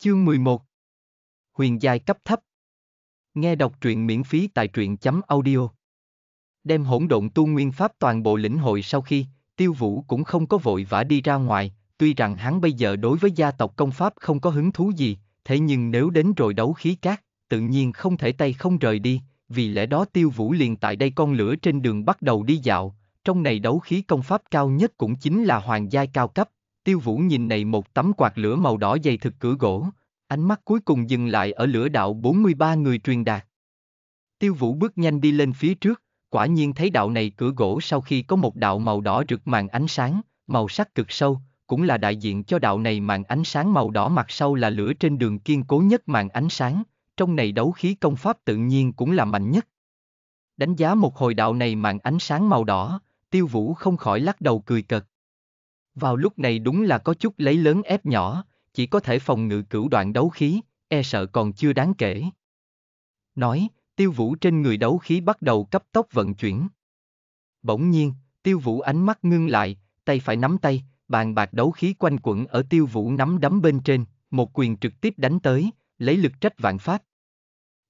Chương 11 Huyền giai cấp thấp Nghe đọc truyện miễn phí tại truyện chấm audio Đem hỗn độn tu nguyên pháp toàn bộ lĩnh hội sau khi, tiêu vũ cũng không có vội vã đi ra ngoài, tuy rằng hắn bây giờ đối với gia tộc công pháp không có hứng thú gì, thế nhưng nếu đến rồi đấu khí cát, tự nhiên không thể tay không rời đi, vì lẽ đó tiêu vũ liền tại đây con lửa trên đường bắt đầu đi dạo, trong này đấu khí công pháp cao nhất cũng chính là hoàng giai cao cấp, Tiêu Vũ nhìn này một tấm quạt lửa màu đỏ dày thực cửa gỗ, ánh mắt cuối cùng dừng lại ở lửa đạo 43 người truyền đạt. Tiêu Vũ bước nhanh đi lên phía trước, quả nhiên thấy đạo này cửa gỗ sau khi có một đạo màu đỏ rực màn ánh sáng, màu sắc cực sâu, cũng là đại diện cho đạo này màn ánh sáng màu đỏ mặt sau là lửa trên đường kiên cố nhất màn ánh sáng, trong này đấu khí công pháp tự nhiên cũng là mạnh nhất. Đánh giá một hồi đạo này màn ánh sáng màu đỏ, Tiêu Vũ không khỏi lắc đầu cười cợt. Vào lúc này đúng là có chút lấy lớn ép nhỏ, chỉ có thể phòng ngự cửu đoạn đấu khí, e sợ còn chưa đáng kể. Nói, tiêu vũ trên người đấu khí bắt đầu cấp tốc vận chuyển. Bỗng nhiên, tiêu vũ ánh mắt ngưng lại, tay phải nắm tay, bàn bạc đấu khí quanh quẩn ở tiêu vũ nắm đấm bên trên, một quyền trực tiếp đánh tới, lấy lực trách vạn pháp.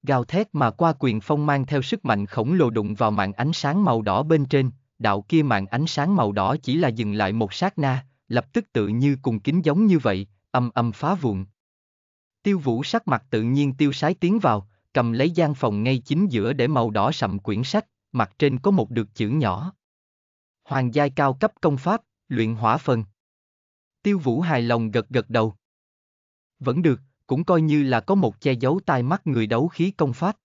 Gào thét mà qua quyền phong mang theo sức mạnh khổng lồ đụng vào mạng ánh sáng màu đỏ bên trên, đạo kia màn ánh sáng màu đỏ chỉ là dừng lại một sát na, lập tức tự như cùng kính giống như vậy, âm âm phá vụn. Tiêu vũ sắc mặt tự nhiên tiêu sái tiến vào, cầm lấy gian phòng ngay chính giữa để màu đỏ sậm quyển sách, mặt trên có một được chữ nhỏ. Hoàng giai cao cấp công pháp, luyện hỏa phần. Tiêu vũ hài lòng gật gật đầu. Vẫn được, cũng coi như là có một che giấu tai mắt người đấu khí công pháp.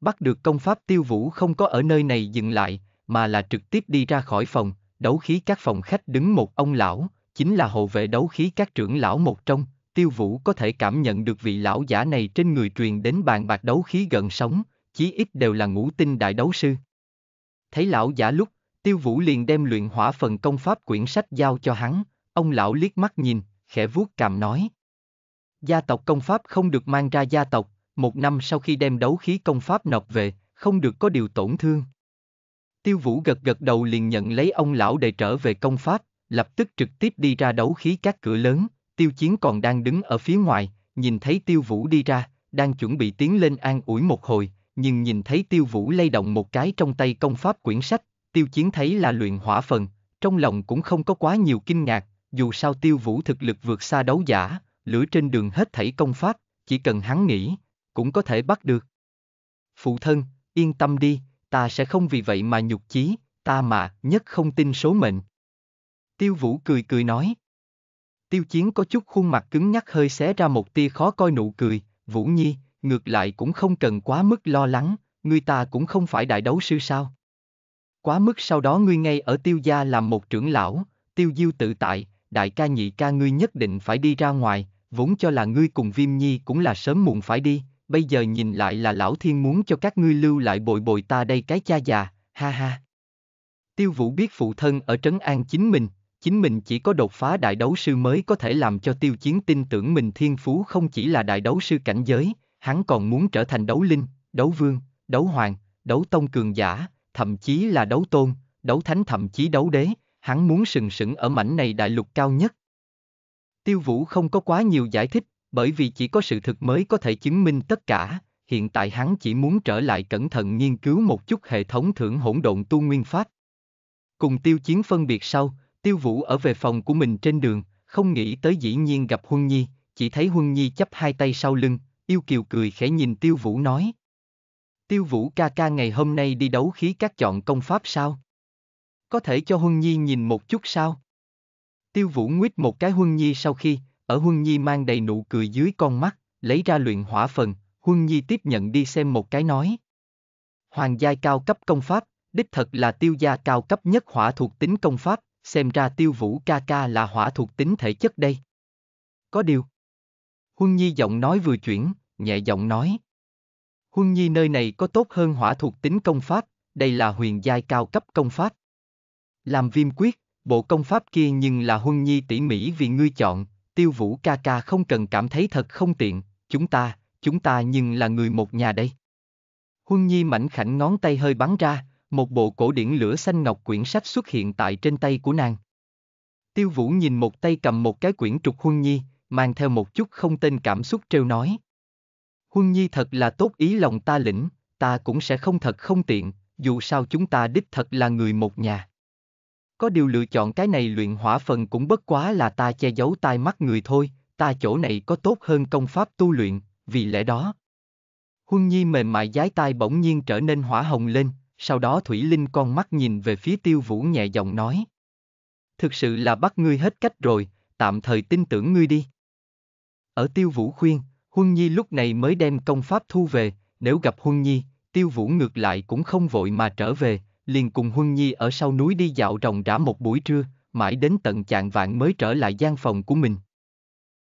Bắt được công pháp tiêu vũ không có ở nơi này dừng lại, mà là trực tiếp đi ra khỏi phòng, đấu khí các phòng khách đứng một ông lão, chính là hộ vệ đấu khí các trưởng lão một trong, tiêu vũ có thể cảm nhận được vị lão giả này trên người truyền đến bàn bạc đấu khí gần sống, chí ít đều là ngũ tinh đại đấu sư. Thấy lão giả lúc, tiêu vũ liền đem luyện hỏa phần công pháp quyển sách giao cho hắn, ông lão liếc mắt nhìn, khẽ vuốt cằm nói. Gia tộc công pháp không được mang ra gia tộc, một năm sau khi đem đấu khí công pháp nộp về, không được có điều tổn thương. Tiêu Vũ gật gật đầu liền nhận lấy ông lão để trở về công pháp, lập tức trực tiếp đi ra đấu khí các cửa lớn, Tiêu Chiến còn đang đứng ở phía ngoài, nhìn thấy Tiêu Vũ đi ra, đang chuẩn bị tiến lên an ủi một hồi, nhưng nhìn thấy Tiêu Vũ lay động một cái trong tay công pháp quyển sách, Tiêu Chiến thấy là luyện hỏa phần, trong lòng cũng không có quá nhiều kinh ngạc, dù sao Tiêu Vũ thực lực vượt xa đấu giả, lửa trên đường hết thảy công pháp, chỉ cần hắn nghĩ, cũng có thể bắt được. Phụ thân, yên tâm đi, ta sẽ không vì vậy mà nhục chí, ta mà, nhất không tin số mệnh. Tiêu Vũ cười cười nói. Tiêu Chiến có chút khuôn mặt cứng nhắc hơi xé ra một tia khó coi nụ cười, Vũ Nhi, ngược lại cũng không cần quá mức lo lắng, ngươi ta cũng không phải đại đấu sư sao. Quá mức sau đó ngươi ngay ở tiêu gia làm một trưởng lão, tiêu diêu tự tại, đại ca nhị ca ngươi nhất định phải đi ra ngoài, vốn cho là ngươi cùng Viêm Nhi cũng là sớm muộn phải đi, bây giờ nhìn lại là lão thiên muốn cho các ngươi lưu lại bồi bồi ta đây cái cha già, ha ha. Tiêu vũ biết phụ thân ở trấn an chính mình, chính mình chỉ có đột phá đại đấu sư mới có thể làm cho tiêu chiến tin tưởng mình thiên phú không chỉ là đại đấu sư cảnh giới, hắn còn muốn trở thành đấu linh, đấu vương, đấu hoàng, đấu tông cường giả, thậm chí là đấu tôn, đấu thánh thậm chí đấu đế, hắn muốn sừng sững ở mảnh này đại lục cao nhất. Tiêu vũ không có quá nhiều giải thích, bởi vì chỉ có sự thực mới có thể chứng minh tất cả, hiện tại hắn chỉ muốn trở lại cẩn thận nghiên cứu một chút hệ thống thưởng hỗn độn tu nguyên pháp. Cùng tiêu chiến phân biệt sau, tiêu vũ ở về phòng của mình trên đường, không nghĩ tới dĩ nhiên gặp Huân Nhi, chỉ thấy Huân Nhi chấp hai tay sau lưng, yêu kiều cười khẽ nhìn tiêu vũ nói. Tiêu vũ ca ca ngày hôm nay đi đấu khí các chọn công pháp sao? Có thể cho Huân Nhi nhìn một chút sao? Tiêu vũ nguyết một cái Huân Nhi sau khi, ở Huân Nhi mang đầy nụ cười dưới con mắt, lấy ra luyện hỏa phần, Huân Nhi tiếp nhận đi xem một cái nói. Hoàng giai cao cấp công pháp, đích thật là tiêu gia cao cấp nhất hỏa thuộc tính công pháp, xem ra tiêu vũ ca ca là hỏa thuộc tính thể chất đây. Có điều. Huân Nhi giọng nói vừa chuyển, nhẹ giọng nói. Huân Nhi nơi này có tốt hơn hỏa thuộc tính công pháp, đây là huyền giai cao cấp công pháp. Làm viêm quyết, bộ công pháp kia nhưng là Huân Nhi tỉ mỉ vì ngươi chọn, tiêu vũ ca ca không cần cảm thấy thật không tiện, chúng ta, chúng ta nhưng là người một nhà đây. Huân Nhi mảnh khảnh ngón tay hơi bắn ra, một bộ cổ điển lửa xanh ngọc quyển sách xuất hiện tại trên tay của nàng. Tiêu Vũ nhìn một tay cầm một cái quyển trục Huân Nhi, mang theo một chút không tên cảm xúc trêu nói. Huân Nhi thật là tốt ý lòng ta lĩnh, ta cũng sẽ không thật không tiện, dù sao chúng ta đích thật là người một nhà. Có điều lựa chọn cái này luyện hỏa phần cũng bất quá là ta che giấu tai mắt người thôi, ta chỗ này có tốt hơn công pháp tu luyện, vì lẽ đó. Huân Nhi mềm mại giái tai bỗng nhiên trở nên hỏa hồng lên, sau đó Thủy Linh con mắt nhìn về phía tiêu vũ nhẹ giọng nói. Thực sự là bắt ngươi hết cách rồi, tạm thời tin tưởng ngươi đi. Ở tiêu vũ khuyên, Huân Nhi lúc này mới đem công pháp thu về, nếu gặp Huân Nhi, tiêu vũ ngược lại cũng không vội mà trở về, liền cùng Huân Nhi ở sau núi đi dạo ròng rã một buổi trưa, mãi đến tận chạng vạn mới trở lại gian phòng của mình.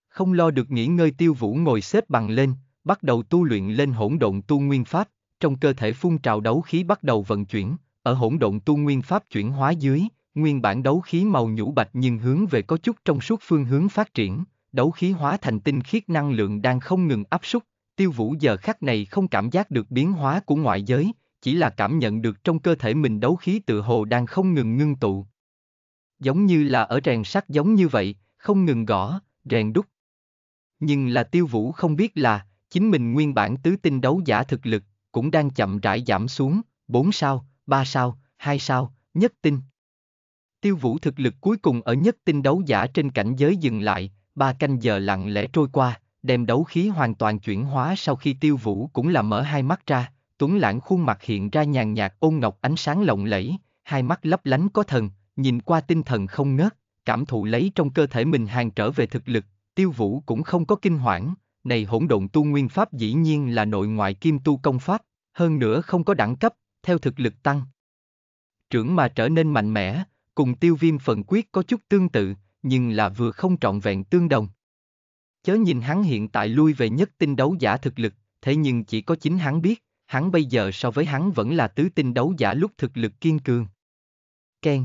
Không lo được nghỉ ngơi tiêu vũ ngồi xếp bằng lên, bắt đầu tu luyện lên hỗn độn tu nguyên pháp, trong cơ thể phun trào đấu khí bắt đầu vận chuyển, ở hỗn độn tu nguyên pháp chuyển hóa dưới, nguyên bản đấu khí màu nhũ bạch nhưng hướng về có chút trong suốt phương hướng phát triển, đấu khí hóa thành tinh khiết năng lượng đang không ngừng áp súc, tiêu vũ giờ khắc này không cảm giác được biến hóa của ngoại giới, chỉ là cảm nhận được trong cơ thể mình đấu khí tự hồ đang không ngừng ngưng tụ. Giống như là ở rèn sắt giống như vậy, không ngừng gõ, rèn đúc. Nhưng là tiêu vũ không biết là, chính mình nguyên bản tứ tinh đấu giả thực lực, cũng đang chậm rãi giảm xuống, 4 sao, 3 sao, 2 sao, nhất tinh. Tiêu vũ thực lực cuối cùng ở nhất tinh đấu giả trên cảnh giới dừng lại, ba canh giờ lặng lẽ trôi qua, đem đấu khí hoàn toàn chuyển hóa sau khi tiêu vũ cũng là mở hai mắt ra, tuấn lãng khuôn mặt hiện ra nhàn nhạt ôn ngọc ánh sáng lộng lẫy, hai mắt lấp lánh có thần, nhìn qua tinh thần không ngớt, cảm thụ lấy trong cơ thể mình hàng trở về thực lực, tiêu vũ cũng không có kinh hoảng, này hỗn độn tu nguyên pháp dĩ nhiên là nội ngoại kim tu công pháp, hơn nữa không có đẳng cấp, theo thực lực tăng. Trưởng mà trở nên mạnh mẽ, cùng tiêu viêm phần quyết có chút tương tự, nhưng là vừa không trọn vẹn tương đồng. Chớ nhìn hắn hiện tại lui về nhất tinh đấu giả thực lực, thế nhưng chỉ có chính hắn biết, hắn bây giờ so với hắn vẫn là tứ tinh đấu giả lúc thực lực kiên cường. Ken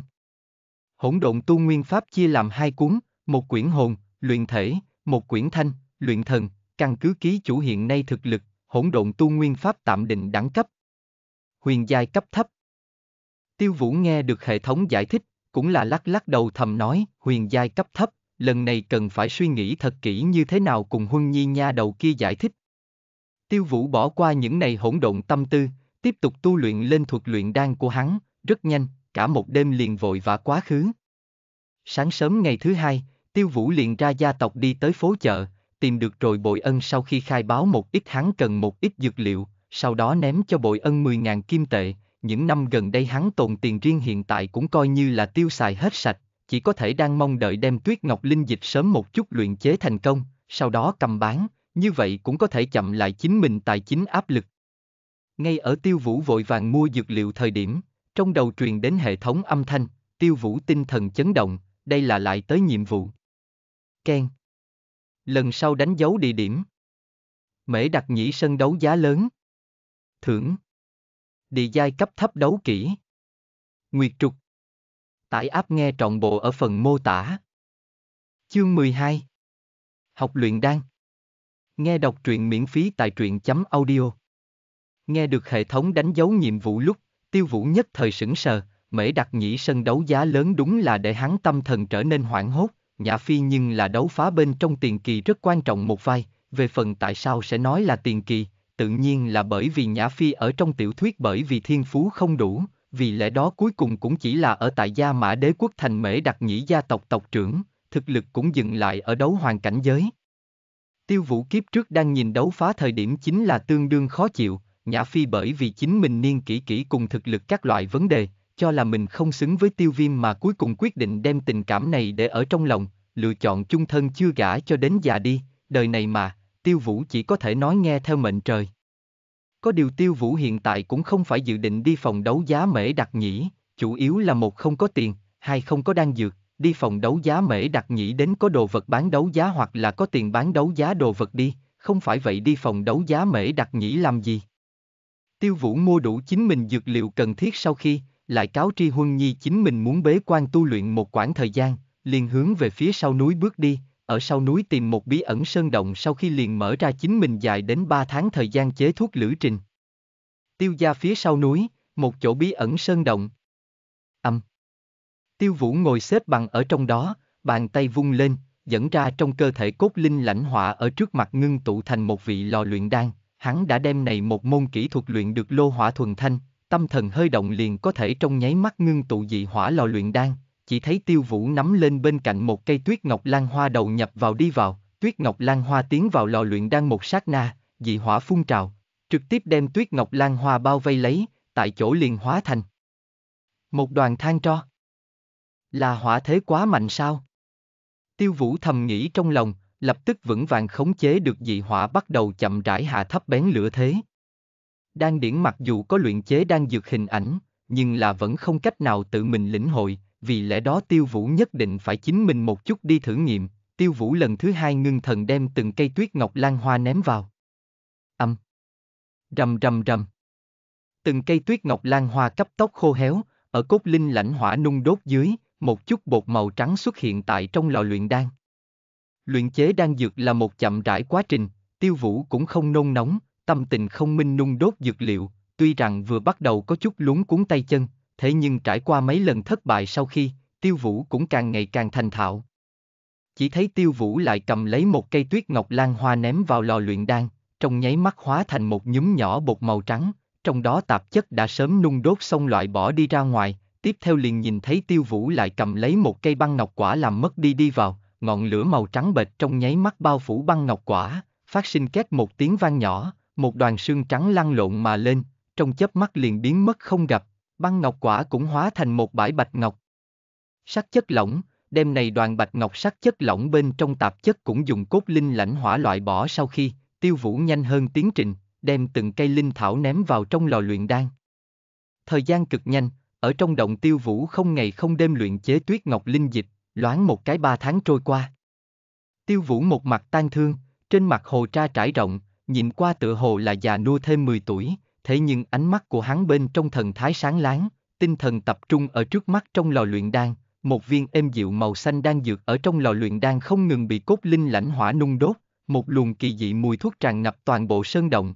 Hỗn độn tu nguyên pháp chia làm hai cuốn, một quyển hồn, luyện thể, một quyển thanh, luyện thần, căn cứ ký chủ hiện nay thực lực, hỗn độn tu nguyên pháp tạm định đẳng cấp. Huyền giai cấp thấp. Tiêu Vũ nghe được hệ thống giải thích, cũng là lắc lắc đầu thầm nói, huyền giai cấp thấp, lần này cần phải suy nghĩ thật kỹ như thế nào cùng Huân Nhi nha đầu kia giải thích, Tiêu Vũ bỏ qua những này hỗn độn tâm tư, tiếp tục tu luyện lên thuật luyện đan của hắn, rất nhanh, cả một đêm liền vội và quá khứ. Sáng sớm ngày thứ hai, Tiêu Vũ liền ra gia tộc đi tới phố chợ, tìm được rồi bội ân sau khi khai báo một ít hắn cần một ít dược liệu, sau đó ném cho bội ân 10.000 kim tệ, những năm gần đây hắn tồn tiền riêng hiện tại cũng coi như là tiêu xài hết sạch, chỉ có thể đang mong đợi đem tuyết ngọc linh dịch sớm một chút luyện chế thành công, sau đó cầm bán, như vậy cũng có thể chậm lại chính mình tài chính áp lực. Ngay ở tiêu vũ vội vàng mua dược liệu thời điểm, trong đầu truyền đến hệ thống âm thanh, tiêu vũ tinh thần chấn động, đây là lại tới nhiệm vụ. Ken. Lần sau đánh dấu địa điểm. Mễ đặt nhĩ sân đấu giá lớn. Thưởng. Địa giai cấp thấp đấu kỹ. Nguyệt trục. Tải áp nghe trọn bộ ở phần mô tả. Chương 12. Học luyện đan. Nghe đọc truyện miễn phí tại truyện chấm audio. Nghe được hệ thống đánh dấu nhiệm vụ lúc, tiêu vũ nhất thời sững sờ, mễ đặt nhĩ sân đấu giá lớn đúng là để hắn tâm thần trở nên hoảng hốt, Nhã Phi nhưng là đấu phá bên trong tiền kỳ rất quan trọng một vai, về phần tại sao sẽ nói là tiền kỳ, tự nhiên là bởi vì Nhã Phi ở trong tiểu thuyết bởi vì thiên phú không đủ, vì lẽ đó cuối cùng cũng chỉ là ở tại gia mã đế quốc thành mễ đặt nhĩ gia tộc tộc trưởng, thực lực cũng dừng lại ở đấu hoàng cảnh giới. Tiêu vũ kiếp trước đang nhìn đấu phá thời điểm chính là tương đương khó chịu, Nhã Phi bởi vì chính mình niên kỹ kỹ cùng thực lực các loại vấn đề, cho là mình không xứng với tiêu viêm mà cuối cùng quyết định đem tình cảm này để ở trong lòng, lựa chọn chung thân chưa gả cho đến già đi, đời này mà, tiêu vũ chỉ có thể nói nghe theo mệnh trời. Có điều tiêu vũ hiện tại cũng không phải dự định đi phòng đấu giá mễ đặc nhĩ, chủ yếu là một không có tiền, hai không có đan dược, đi phòng đấu giá mễ đặt nhĩ đến có đồ vật bán đấu giá hoặc là có tiền bán đấu giá đồ vật đi, không phải vậy đi phòng đấu giá mễ đặt nhĩ làm gì. Tiêu Vũ mua đủ chính mình dược liệu cần thiết sau khi, lại cáo Tri Huân Nhi chính mình muốn bế quan tu luyện một quãng thời gian, liền hướng về phía sau núi bước đi, ở sau núi tìm một bí ẩn sơn động sau khi liền mở ra chính mình dài đến 3 tháng thời gian chế thuốc lữ trình. Tiêu gia phía sau núi, một chỗ bí ẩn sơn động. Âm. Tiêu Vũ ngồi xếp bằng ở trong đó, bàn tay vung lên, dẫn ra trong cơ thể cốt linh lãnh hỏa ở trước mặt ngưng tụ thành một vị lò luyện đan, hắn đã đem này một môn kỹ thuật luyện được lô hỏa thuần thanh, tâm thần hơi động liền có thể trong nháy mắt ngưng tụ dị hỏa lò luyện đan, chỉ thấy Tiêu Vũ nắm lên bên cạnh một cây tuyết ngọc lan hoa đầu nhập vào đi vào, tuyết ngọc lan hoa tiến vào lò luyện đan một sát na, dị hỏa phun trào, trực tiếp đem tuyết ngọc lan hoa bao vây lấy, tại chỗ liền hóa thành một đoàn than tro. Là hỏa thế quá mạnh sao? Tiêu vũ thầm nghĩ trong lòng, lập tức vững vàng khống chế được dị hỏa bắt đầu chậm rãi hạ thấp bén lửa thế. Đan điển mặc dù có luyện chế đang dược hình ảnh, nhưng là vẫn không cách nào tự mình lĩnh hội, vì lẽ đó tiêu vũ nhất định phải chính mình một chút đi thử nghiệm, tiêu vũ lần thứ hai ngưng thần đem từng cây tuyết ngọc lan hoa ném vào. Âm. Rầm rầm rầm. Từng cây tuyết ngọc lan hoa cấp tốc khô héo, ở cốt linh lãnh hỏa nung đốt dưới, một chút bột màu trắng xuất hiện tại trong lò luyện đan. Luyện chế đan dược là một chậm rãi quá trình, tiêu vũ cũng không nôn nóng, tâm tình không minh nung đốt dược liệu, tuy rằng vừa bắt đầu có chút lúng cuốn tay chân, thế nhưng trải qua mấy lần thất bại sau khi, tiêu vũ cũng càng ngày càng thành thạo. Chỉ thấy tiêu vũ lại cầm lấy một cây tuyết ngọc lan hoa ném vào lò luyện đan, trong nháy mắt hóa thành một nhúm nhỏ bột màu trắng, trong đó tạp chất đã sớm nung đốt xong loại bỏ đi ra ngoài, tiếp theo liền nhìn thấy tiêu vũ lại cầm lấy một cây băng ngọc quả làm mất đi đi vào, ngọn lửa màu trắng bệch trong nháy mắt bao phủ băng ngọc quả, phát sinh két một tiếng vang nhỏ, một đoàn xương trắng lăn lộn mà lên, trong chớp mắt liền biến mất không gặp, băng ngọc quả cũng hóa thành một bãi bạch ngọc. Sắc chất lỏng, đêm này đoàn bạch ngọc sắc chất lỏng bên trong tạp chất cũng dùng cốt linh lãnh hỏa loại bỏ sau khi, tiêu vũ nhanh hơn tiến trình, đem từng cây linh thảo ném vào trong lò luyện đan. Thời gian cực nhanh, ở trong động tiêu vũ không ngày không đêm luyện chế tuyết ngọc linh dịch, loáng một cái ba tháng trôi qua. Tiêu vũ một mặt tan thương, trên mặt hồ tra trải rộng, nhìn qua tựa hồ là già nua thêm 10 tuổi, thế nhưng ánh mắt của hắn bên trong thần thái sáng láng, tinh thần tập trung ở trước mắt trong lò luyện đan, một viên êm dịu màu xanh đang dược ở trong lò luyện đan không ngừng bị cốt linh lãnh hỏa nung đốt, một luồng kỳ dị mùi thuốc tràn ngập toàn bộ sơn động.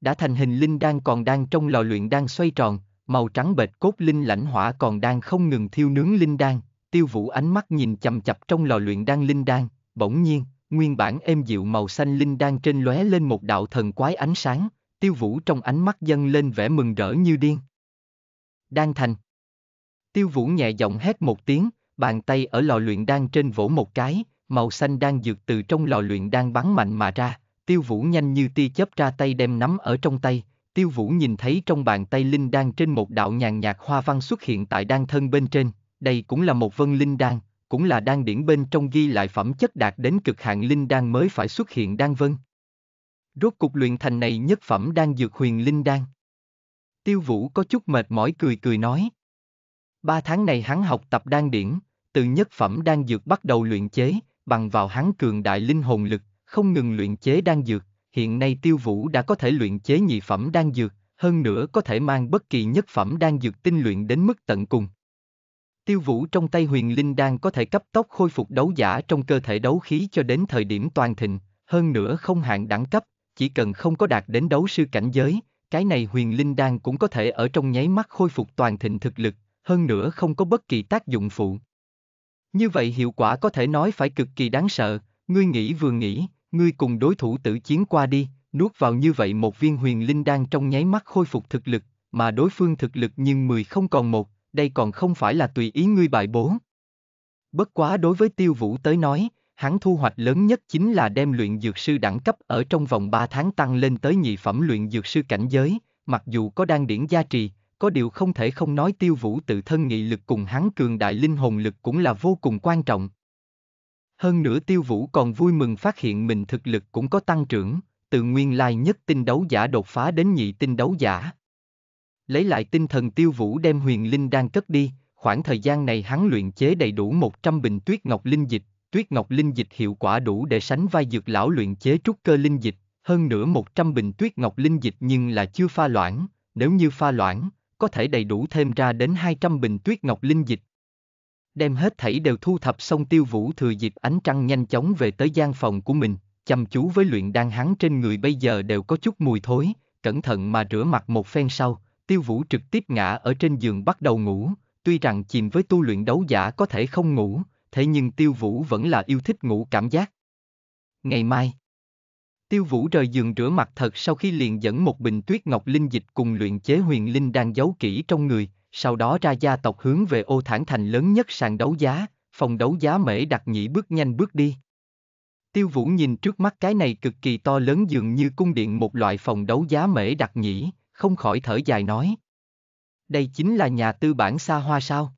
Đã thành hình linh đan còn đang trong lò luyện đan xoay tròn, màu trắng bệt cốt linh lãnh hỏa còn đang không ngừng thiêu nướng linh đan, tiêu vũ ánh mắt nhìn chầm chập trong lò luyện đan linh đan, bỗng nhiên, nguyên bản êm dịu màu xanh linh đan trên lóe lên một đạo thần quái ánh sáng, tiêu vũ trong ánh mắt dâng lên vẻ mừng rỡ như điên. Đan thành. Tiêu vũ nhẹ giọng hét một tiếng, bàn tay ở lò luyện đan trên vỗ một cái, màu xanh đan dược từ trong lò luyện đan bắn mạnh mà ra, tiêu vũ nhanh như tia chớp ra tay đem nắm ở trong tay, Tiêu Vũ nhìn thấy trong bàn tay linh đan trên một đạo nhàn nhạt hoa văn xuất hiện tại đan thân bên trên, đây cũng là một vân linh đan, cũng là đan điển bên trong ghi lại phẩm chất đạt đến cực hạn linh đan mới phải xuất hiện đan vân. Rốt cục luyện thành này nhất phẩm đang dược huyền linh đan. Tiêu Vũ có chút mệt mỏi cười cười nói. Ba tháng này hắn học tập đan điển, từ nhất phẩm đan dược bắt đầu luyện chế, bằng vào hắn cường đại linh hồn lực, không ngừng luyện chế đan dược, hiện nay tiêu vũ đã có thể luyện chế nhị phẩm đan dược, hơn nữa có thể mang bất kỳ nhất phẩm đan dược tinh luyện đến mức tận cùng. Tiêu vũ trong tay huyền linh đan có thể cấp tốc khôi phục đấu giả trong cơ thể đấu khí cho đến thời điểm toàn thịnh, hơn nữa không hạn đẳng cấp, chỉ cần không có đạt đến đấu sư cảnh giới, cái này huyền linh đan cũng có thể ở trong nháy mắt khôi phục toàn thịnh thực lực, hơn nữa không có bất kỳ tác dụng phụ. Như vậy hiệu quả có thể nói phải cực kỳ đáng sợ, ngươi nghĩ vừa nghĩ, Ngươi cùng đối thủ tử chiến qua đi, nuốt vào như vậy một viên huyền linh đan trong nháy mắt khôi phục thực lực, mà đối phương thực lực nhưng mười không còn một, đây còn không phải là tùy ý ngươi bại bố. Bất quá đối với tiêu vũ tới nói, hắn thu hoạch lớn nhất chính là đem luyện dược sư đẳng cấp ở trong vòng 3 tháng tăng lên tới nhị phẩm luyện dược sư cảnh giới, mặc dù có đang điển gia trì, có điều không thể không nói tiêu vũ tự thân nghị lực cùng hắn cường đại linh hồn lực cũng là vô cùng quan trọng, hơn nữa tiêu vũ còn vui mừng phát hiện mình thực lực cũng có tăng trưởng, từ nguyên lai nhất tinh đấu giả đột phá đến nhị tinh đấu giả. Lấy lại tinh thần tiêu vũ đem huyền linh đang cất đi, khoảng thời gian này hắn luyện chế đầy đủ 100 bình tuyết ngọc linh dịch, tuyết ngọc linh dịch hiệu quả đủ để sánh vai dược lão luyện chế trúc cơ linh dịch, hơn nữa 100 bình tuyết ngọc linh dịch nhưng là chưa pha loãng, nếu như pha loãng, có thể đầy đủ thêm ra đến 200 bình tuyết ngọc linh dịch, Đem hết thảy đều thu thập xong tiêu vũ thừa dịp ánh trăng nhanh chóng về tới gian phòng của mình, chăm chú với luyện đan hắn trên người bây giờ đều có chút mùi thối, cẩn thận mà rửa mặt một phen sau, tiêu vũ trực tiếp ngã ở trên giường bắt đầu ngủ, tuy rằng chìm với tu luyện đấu giả có thể không ngủ, thế nhưng tiêu vũ vẫn là yêu thích ngủ cảm giác. Ngày mai Tiêu Vũ rời giường rửa mặt thật sau khi liền dẫn một bình tuyết ngọc linh dịch cùng luyện chế huyền linh đang giấu kỹ trong người, sau đó ra gia tộc hướng về ô thản thành lớn nhất sàn đấu giá, phòng đấu giá mễ đặt nhị bước nhanh bước đi. Tiêu Vũ nhìn trước mắt cái này cực kỳ to lớn dường như cung điện một loại phòng đấu giá mễ đặt nhĩ, không khỏi thở dài nói. Đây chính là nhà tư bản xa hoa sao?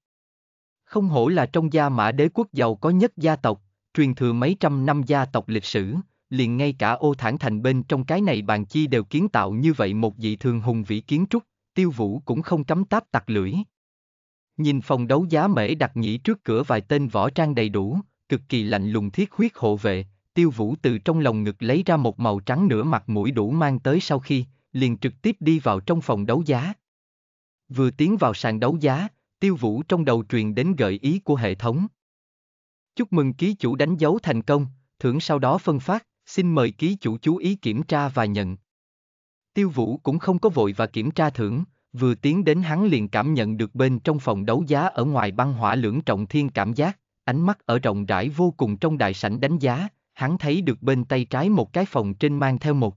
Không hổ là trong gia mã đế quốc giàu có nhất gia tộc, truyền thừa mấy trăm năm gia tộc lịch sử, liền ngay cả ô thản thành bên trong cái này bàn chi đều kiến tạo như vậy một dị thường hùng vĩ kiến trúc, tiêu vũ cũng không cấm táp tặc lưỡi. Nhìn phòng đấu giá mễ đặt nhĩ trước cửa vài tên võ trang đầy đủ, cực kỳ lạnh lùng thiết huyết hộ vệ, tiêu vũ từ trong lòng ngực lấy ra một màu trắng nửa mặt mũi đủ mang tới sau khi, liền trực tiếp đi vào trong phòng đấu giá. Vừa tiến vào sàn đấu giá, tiêu vũ trong đầu truyền đến gợi ý của hệ thống. Chúc mừng ký chủ đánh dấu thành công, thưởng sau đó phân phát, xin mời ký chủ chú ý kiểm tra và nhận. Tiêu Vũ cũng không có vội và kiểm tra thưởng, vừa tiến đến hắn liền cảm nhận được bên trong phòng đấu giá ở ngoài băng hỏa lưỡng trọng thiên cảm giác, ánh mắt ở rộng rãi vô cùng trong đại sảnh đánh giá, hắn thấy được bên tay trái một cái phòng trên mang theo một.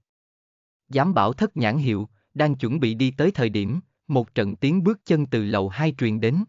Giám bảo thất nhãn hiệu, đang chuẩn bị đi tới thời điểm, một trận tiếng bước chân từ lầu hai truyền đến.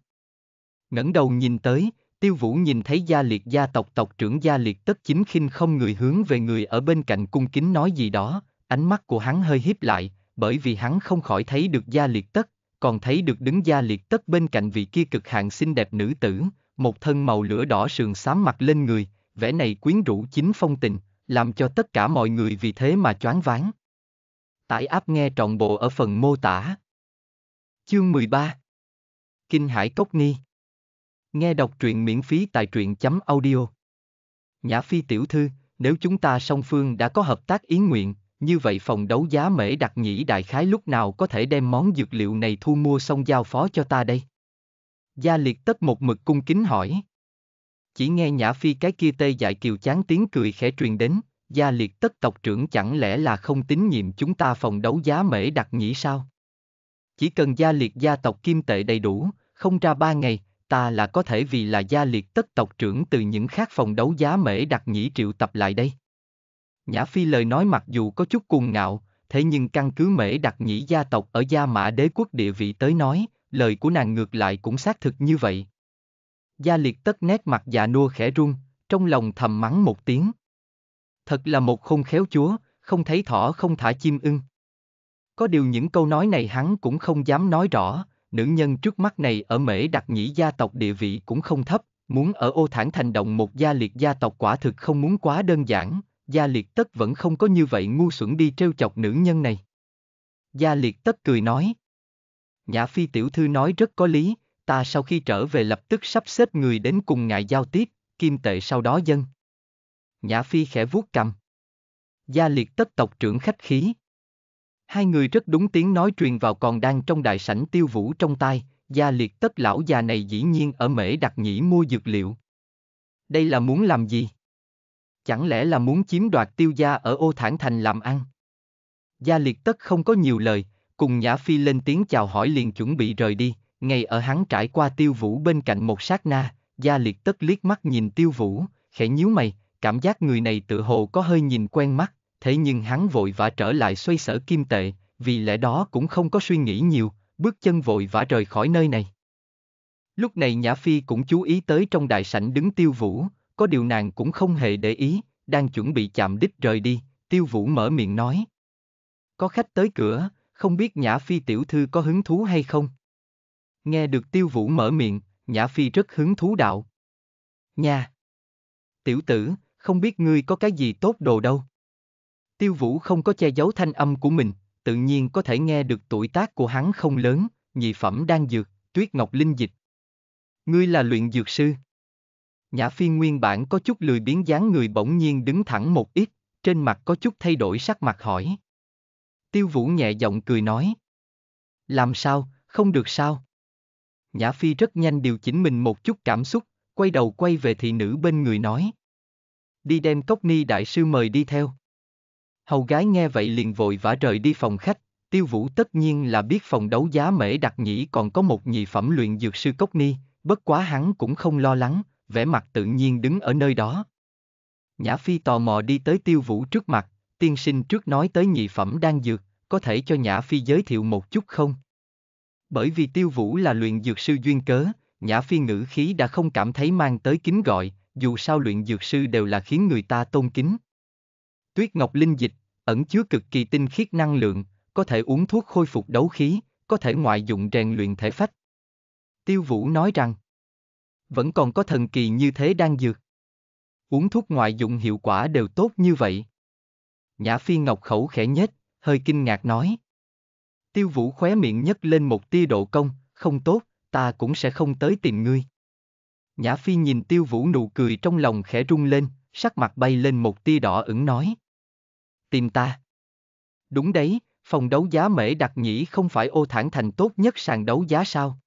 ngẩng đầu nhìn tới, tiêu vũ nhìn thấy gia liệt gia tộc tộc trưởng gia liệt tất chính khinh không người hướng về người ở bên cạnh cung kính nói gì đó, Ánh mắt của hắn hơi híp lại, bởi vì hắn không khỏi thấy được gia liệt tất, còn thấy được đứng gia liệt tất bên cạnh vị kia cực hạn xinh đẹp nữ tử, một thân màu lửa đỏ sườn xám mặt lên người, vẻ này quyến rũ chính phong tình, làm cho tất cả mọi người vì thế mà choáng váng. Tải áp nghe trọn bộ ở phần mô tả. Chương 13 Kinh Hải Cốc Ni Nghe đọc truyện miễn phí tại truyện chấm audio. Nhã Phi Tiểu Thư, nếu chúng ta song phương đã có hợp tác ý nguyện, như vậy phòng đấu giá mễ đặt nhĩ đại khái lúc nào có thể đem món dược liệu này thu mua xong giao phó cho ta đây? Gia liệt tất một mực cung kính hỏi. Chỉ nghe Nhã Phi cái kia tê dại kiều chán tiếng cười khẽ truyền đến, gia liệt tất tộc trưởng chẳng lẽ là không tín nhiệm chúng ta phòng đấu giá mễ đặt nhĩ sao? Chỉ cần gia liệt gia tộc kim tệ đầy đủ, không ra ba ngày, ta là có thể vì là gia liệt tất tộc trưởng từ những khác phòng đấu giá mễ đặt nhĩ triệu tập lại đây. Nhã Phi lời nói mặc dù có chút cuồng ngạo, thế nhưng căn cứ mễ đặc nhĩ gia tộc ở Gia Mã đế quốc địa vị tới nói, lời của nàng ngược lại cũng xác thực như vậy. Gia liệt tất nét mặt dạ nua khẽ run, trong lòng thầm mắng một tiếng. Thật là một không khéo chúa, không thấy thỏ không thả chim ưng. Có điều những câu nói này hắn cũng không dám nói rõ, nữ nhân trước mắt này ở mễ đặc nhĩ gia tộc địa vị cũng không thấp, muốn ở ô thản thành động một gia liệt gia tộc quả thực không muốn quá đơn giản, Gia Liệt Tất vẫn không có như vậy ngu xuẩn đi trêu chọc nữ nhân này. Gia Liệt Tất cười nói. Nhã Phi tiểu thư nói rất có lý, ta sau khi trở về lập tức sắp xếp người đến cùng ngài giao tiếp, kim tệ sau đó dân. Nhã Phi khẽ vuốt cầm. Gia Liệt Tất tộc trưởng khách khí. Hai người rất đúng tiếng nói truyền vào còn đang trong đại sảnh tiêu vũ trong tai, Gia Liệt Tất lão già này dĩ nhiên ở mễ đặt nhĩ mua dược liệu. Đây là muốn làm gì? Chẳng lẽ là muốn chiếm đoạt tiêu gia ở ô thản thành làm ăn? Gia liệt tất không có nhiều lời, cùng Nhã Phi lên tiếng chào hỏi liền chuẩn bị rời đi, ngay ở hắn trải qua tiêu vũ bên cạnh một sát na, Gia liệt tất liếc mắt nhìn tiêu vũ, khẽ nhíu mày, cảm giác người này tự hồ có hơi nhìn quen mắt, thế nhưng hắn vội vã trở lại xoay sở kim tệ, vì lẽ đó cũng không có suy nghĩ nhiều, bước chân vội vã rời khỏi nơi này. Lúc này Nhã Phi cũng chú ý tới trong đại sảnh đứng tiêu vũ, có điều nàng cũng không hề để ý, đang chuẩn bị chạm đích rời đi, tiêu vũ mở miệng nói. Có khách tới cửa, không biết Nhã Phi tiểu thư có hứng thú hay không? Nghe được tiêu vũ mở miệng, Nhã Phi rất hứng thú đạo. Nha! Tiểu tử, không biết ngươi có cái gì tốt đồ đâu. Tiêu vũ không có che giấu thanh âm của mình, tự nhiên có thể nghe được tuổi tác của hắn không lớn, nhị phẩm đang dược, tuyết ngọc linh dịch. Ngươi là luyện dược sư. Nhã phi nguyên bản có chút lười biến dáng người bỗng nhiên đứng thẳng một ít, trên mặt có chút thay đổi sắc mặt hỏi. Tiêu vũ nhẹ giọng cười nói. Làm sao, không được sao? Nhã phi rất nhanh điều chỉnh mình một chút cảm xúc, quay đầu quay về thị nữ bên người nói. Đi đem cốc ni đại sư mời đi theo. Hầu gái nghe vậy liền vội vã rời đi phòng khách, tiêu vũ tất nhiên là biết phòng đấu giá mễ đặc nhĩ còn có một nhị phẩm luyện dược sư cốc ni, bất quá hắn cũng không lo lắng, vẻ mặt tự nhiên đứng ở nơi đó. Nhã Phi tò mò đi tới tiêu vũ trước mặt, tiên sinh trước nói tới nhị phẩm đang dược, có thể cho Nhã Phi giới thiệu một chút không? Bởi vì tiêu vũ là luyện dược sư duyên cớ, Nhã Phi ngữ khí đã không cảm thấy mang tới kính gọi, dù sao luyện dược sư đều là khiến người ta tôn kính. Tuyết Ngọc Linh Dịch, ẩn chứa cực kỳ tinh khiết năng lượng, có thể uống thuốc khôi phục đấu khí, có thể ngoại dụng rèn luyện thể phách. Tiêu Vũ nói rằng, vẫn còn có thần kỳ như thế đang dược. Uống thuốc ngoại dụng hiệu quả đều tốt như vậy. Nhã Phi Ngọc khẩu khẽ nhếch, hơi kinh ngạc nói. Tiêu Vũ khóe miệng nhấc lên một tia độ công, không tốt, ta cũng sẽ không tới tìm ngươi. Nhã Phi nhìn Tiêu Vũ nụ cười trong lòng khẽ rung lên, sắc mặt bay lên một tia đỏ ửng nói. Tìm ta. Đúng đấy, phòng đấu giá mễ đặc nhĩ không phải ô thản thành tốt nhất sàn đấu giá sao?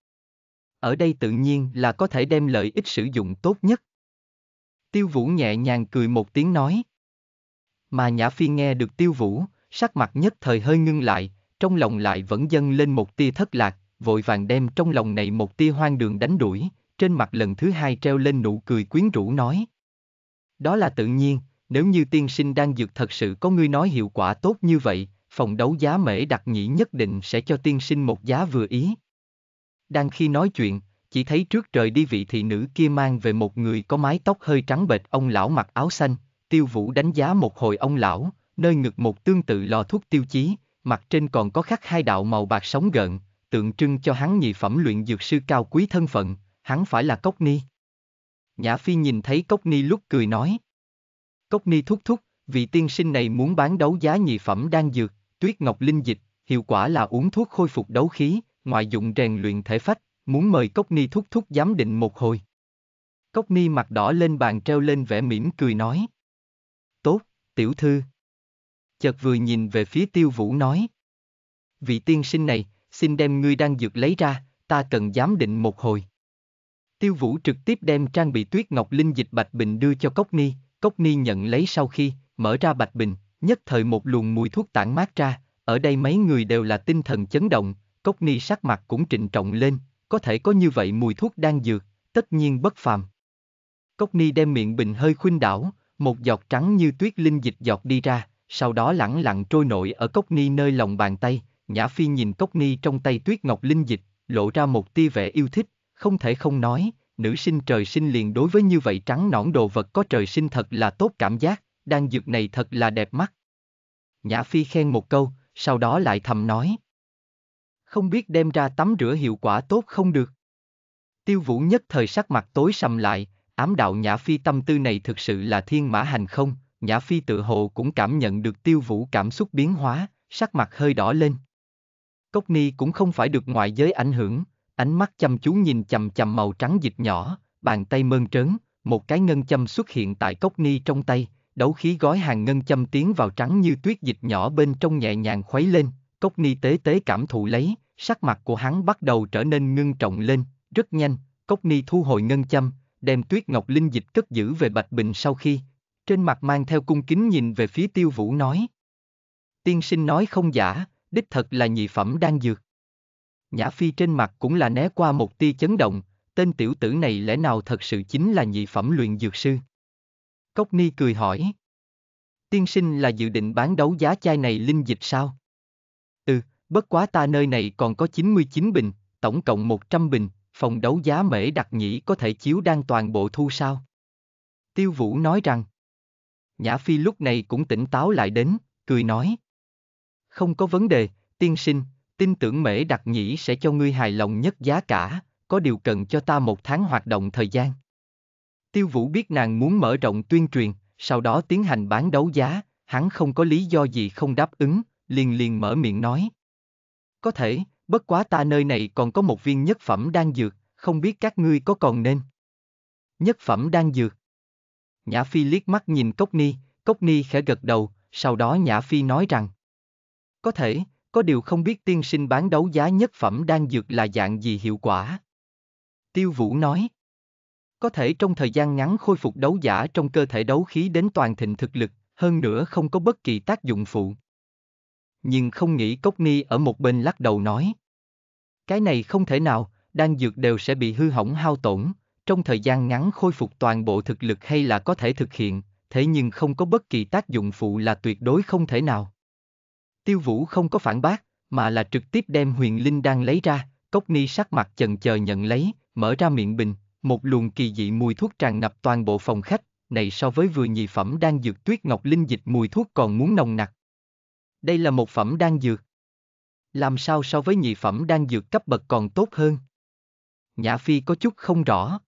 ở đây tự nhiên là có thể đem lợi ích sử dụng tốt nhất. Tiêu Vũ nhẹ nhàng cười một tiếng nói. Mà Nhã Phi nghe được Tiêu Vũ, sắc mặt nhất thời hơi ngưng lại, trong lòng lại vẫn dâng lên một tia thất lạc, vội vàng đem trong lòng này một tia hoang đường đánh đuổi, trên mặt lần thứ hai treo lên nụ cười quyến rũ nói. Đó là tự nhiên, nếu như tiên sinh đang dược thật sự có ngươi nói hiệu quả tốt như vậy, phòng đấu giá mễ đặc nhĩ nhất định sẽ cho tiên sinh một giá vừa ý. Đang khi nói chuyện, chỉ thấy trước trời đi vị thị nữ kia mang về một người có mái tóc hơi trắng bệch ông lão mặc áo xanh, tiêu vũ đánh giá một hồi ông lão, nơi ngực một tương tự lò thuốc tiêu chí, mặt trên còn có khắc hai đạo màu bạc sóng gợn, tượng trưng cho hắn nhị phẩm luyện dược sư cao quý thân phận, hắn phải là Cốc Ni. Nhã Phi nhìn thấy Cốc Ni lúc cười nói. Cốc Ni thúc thúc, vị tiên sinh này muốn bán đấu giá nhị phẩm đang dược, tuyết ngọc linh dịch, hiệu quả là uống thuốc khôi phục đấu khí, ngoại dụng rèn luyện thể phách, muốn mời Cốc Ni thúc thúc giám định một hồi. Cốc Ni mặt đỏ lên bàn treo lên vẻ mỉm cười nói. Tốt, tiểu thư. Chợt vừa nhìn về phía tiêu vũ nói. Vị tiên sinh này, xin đem ngươi đang dược lấy ra, ta cần giám định một hồi. Tiêu vũ trực tiếp đem trang bị tuyết ngọc linh dịch bạch bình đưa cho Cốc Ni, Cốc Ni nhận lấy sau khi, mở ra bạch bình, nhất thời một luồng mùi thuốc tản mát ra, ở đây mấy người đều là tinh thần chấn động, Cốc ni sắc mặt cũng trịnh trọng lên, có thể có như vậy mùi thuốc đang dược, tất nhiên bất phàm. Cốc ni đem miệng bình hơi khuynh đảo, một giọt trắng như tuyết linh dịch giọt đi ra, sau đó lẳng lặng trôi nổi ở cốc ni nơi lòng bàn tay, Nhã Phi nhìn cốc ni trong tay tuyết ngọc linh dịch, lộ ra một tia vẻ yêu thích, không thể không nói, nữ sinh trời sinh liền đối với như vậy trắng nõn đồ vật có trời sinh thật là tốt cảm giác, đang dược này thật là đẹp mắt. Nhã Phi khen một câu, sau đó lại thầm nói, không biết đem ra tắm rửa hiệu quả tốt không được. Tiêu vũ nhất thời sắc mặt tối sầm lại, ám đạo Nhã Phi tâm tư này thực sự là thiên mã hành không, Nhã Phi tự hồ cũng cảm nhận được tiêu vũ cảm xúc biến hóa, sắc mặt hơi đỏ lên. Cốc Ni cũng không phải được ngoại giới ảnh hưởng, ánh mắt chăm chú nhìn chầm chầm màu trắng dịch nhỏ, bàn tay mơn trớn, một cái ngân châm xuất hiện tại Cốc Ni trong tay, đấu khí gói hàng ngân châm tiến vào trắng như tuyết dịch nhỏ bên trong nhẹ nhàng khuấy lên, Cốc Ni tế tế cảm thụ lấy, sắc mặt của hắn bắt đầu trở nên ngưng trọng lên, rất nhanh, Cốc Ni thu hồi ngân châm, đem tuyết ngọc linh dịch cất giữ về Bạch Bình sau khi, trên mặt mang theo cung kính nhìn về phía tiêu vũ nói. Tiên sinh nói không giả, đích thật là nhị phẩm đang dược. Nhã Phi trên mặt cũng là né qua một tia chấn động, tên tiểu tử này lẽ nào thật sự chính là nhị phẩm luyện dược sư? Cốc Ni cười hỏi. Tiên sinh là dự định bán đấu giá chai này linh dịch sao? bất quá ta nơi này còn có 99 bình, tổng cộng 100 bình, phòng đấu giá mễ đặc nhĩ có thể chiếu đang toàn bộ thu sao? Tiêu Vũ nói rằng. Nhã Phi lúc này cũng tỉnh táo lại đến, cười nói. Không có vấn đề, tiên sinh, tin tưởng mễ đặc nhĩ sẽ cho ngươi hài lòng nhất giá cả, có điều cần cho ta một tháng hoạt động thời gian. Tiêu Vũ biết nàng muốn mở rộng tuyên truyền, sau đó tiến hành bán đấu giá, hắn không có lý do gì không đáp ứng, liền liền mở miệng nói. Có thể, bất quá ta nơi này còn có một viên nhất phẩm đang dược, không biết các ngươi có còn nên. Nhất phẩm đang dược. Nhã Phi liếc mắt nhìn Cốc Ni, Cốc Ni khẽ gật đầu, sau đó Nhã Phi nói rằng. Có thể, có điều không biết tiên sinh bán đấu giá nhất phẩm đang dược là dạng gì hiệu quả. Tiêu Vũ nói. Có thể trong thời gian ngắn khôi phục đấu giả trong cơ thể đấu khí đến toàn thịnh thực lực, hơn nữa không có bất kỳ tác dụng phụ nhưng không nghĩ Cốc Ni ở một bên lắc đầu nói. Cái này không thể nào, đan dược đều sẽ bị hư hỏng hao tổn, trong thời gian ngắn khôi phục toàn bộ thực lực hay là có thể thực hiện, thế nhưng không có bất kỳ tác dụng phụ là tuyệt đối không thể nào. Tiêu Vũ không có phản bác, mà là trực tiếp đem huyền linh đan lấy ra, Cốc Ni sắc mặt chần chờ nhận lấy, mở ra miệng bình, một luồng kỳ dị mùi thuốc tràn ngập toàn bộ phòng khách, này so với vừa nhị phẩm đang dược tuyết ngọc linh dịch mùi thuốc còn muốn nồng nặc. Đây là một phẩm đang dược. Làm sao so với nhị phẩm đang dược cấp bậc còn tốt hơn? Nhã Phi có chút không rõ.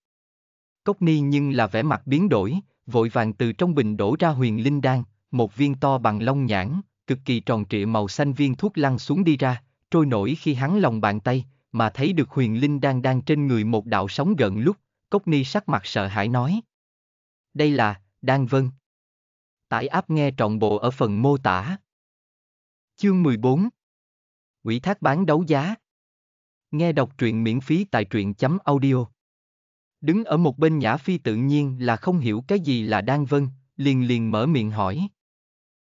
Cốc ni nhưng là vẻ mặt biến đổi, vội vàng từ trong bình đổ ra huyền linh đan, một viên to bằng long nhãn, cực kỳ tròn trịa màu xanh viên thuốc lăn xuống đi ra, trôi nổi khi hắn lòng bàn tay, mà thấy được huyền linh đan đang trên người một đạo sóng gần lúc, Cốc Ni sắc mặt sợ hãi nói. Đây là, Đan Vân. Tải áp nghe trọn bộ ở phần mô tả. Chương 14 Quỹ thác bán đấu giá Nghe đọc truyện miễn phí tại truyện chấm audio Đứng ở một bên Nhã Phi tự nhiên là không hiểu cái gì là đan vân, liền liền mở miệng hỏi.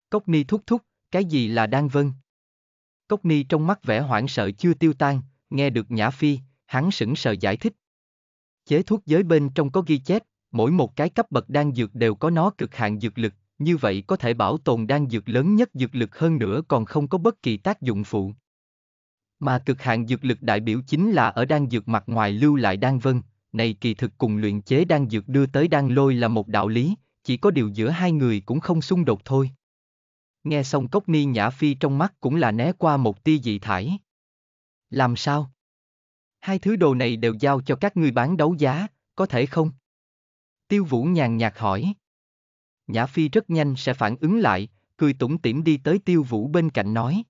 Cốc Ni thúc thúc, cái gì là đan vân? Cốc Ni trong mắt vẻ hoảng sợ chưa tiêu tan, nghe được Nhã Phi, hắn sững sờ giải thích. Chế thuốc giới bên trong có ghi chép, mỗi một cái cấp bậc đan dược đều có nó cực hạn dược lực, như vậy có thể bảo tồn đan dược lớn nhất dược lực hơn nữa còn không có bất kỳ tác dụng phụ. Mà cực hạn dược lực đại biểu chính là ở đan dược mặt ngoài lưu lại đan vân, này kỳ thực cùng luyện chế đan dược đưa tới đan lôi là một đạo lý, chỉ có điều giữa hai người cũng không xung đột thôi. Nghe xong cốc ni nhã phi trong mắt cũng là né qua một tia dị thải. Làm sao? Hai thứ đồ này đều giao cho các ngươi bán đấu giá, có thể không? Tiêu vũ nhàn nhạt hỏi. Nhã Phi rất nhanh sẽ phản ứng lại, cười tủm tỉm đi tới tiêu vũ bên cạnh nói.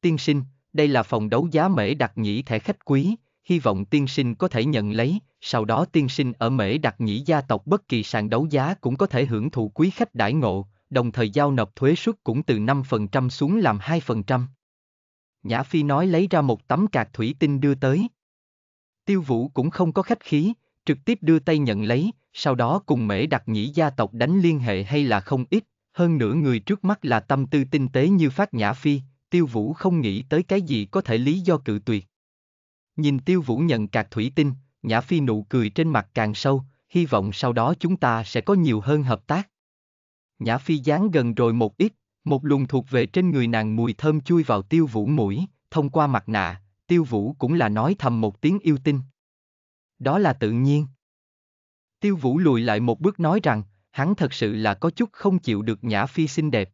Tiên sinh, đây là phòng đấu giá mễ đặc nhĩ thẻ khách quý, hy vọng tiên sinh có thể nhận lấy, sau đó tiên sinh ở mễ đặc nhĩ gia tộc bất kỳ sàn đấu giá cũng có thể hưởng thụ quý khách đãi ngộ, đồng thời giao nộp thuế suất cũng từ 5% xuống làm 2%. Nhã Phi nói lấy ra một tấm cạc thủy tinh đưa tới. Tiêu vũ cũng không có khách khí, trực tiếp đưa tay nhận lấy, sau đó cùng mễ đặt nhĩ gia tộc đánh liên hệ hay là không ít, hơn nữa người trước mắt là tâm tư tinh tế như Phát Nhã Phi, Tiêu Vũ không nghĩ tới cái gì có thể lý do cự tuyệt. Nhìn Tiêu Vũ nhận cạc thủy tinh, Nhã Phi nụ cười trên mặt càng sâu, hy vọng sau đó chúng ta sẽ có nhiều hơn hợp tác. Nhã Phi dán gần rồi một ít, một luồng thuộc về trên người nàng mùi thơm chui vào Tiêu Vũ mũi, thông qua mặt nạ, Tiêu Vũ cũng là nói thầm một tiếng yêu tinh. Đó là tự nhiên. Tiêu Vũ lùi lại một bước nói rằng, hắn thật sự là có chút không chịu được Nhã Phi xinh đẹp.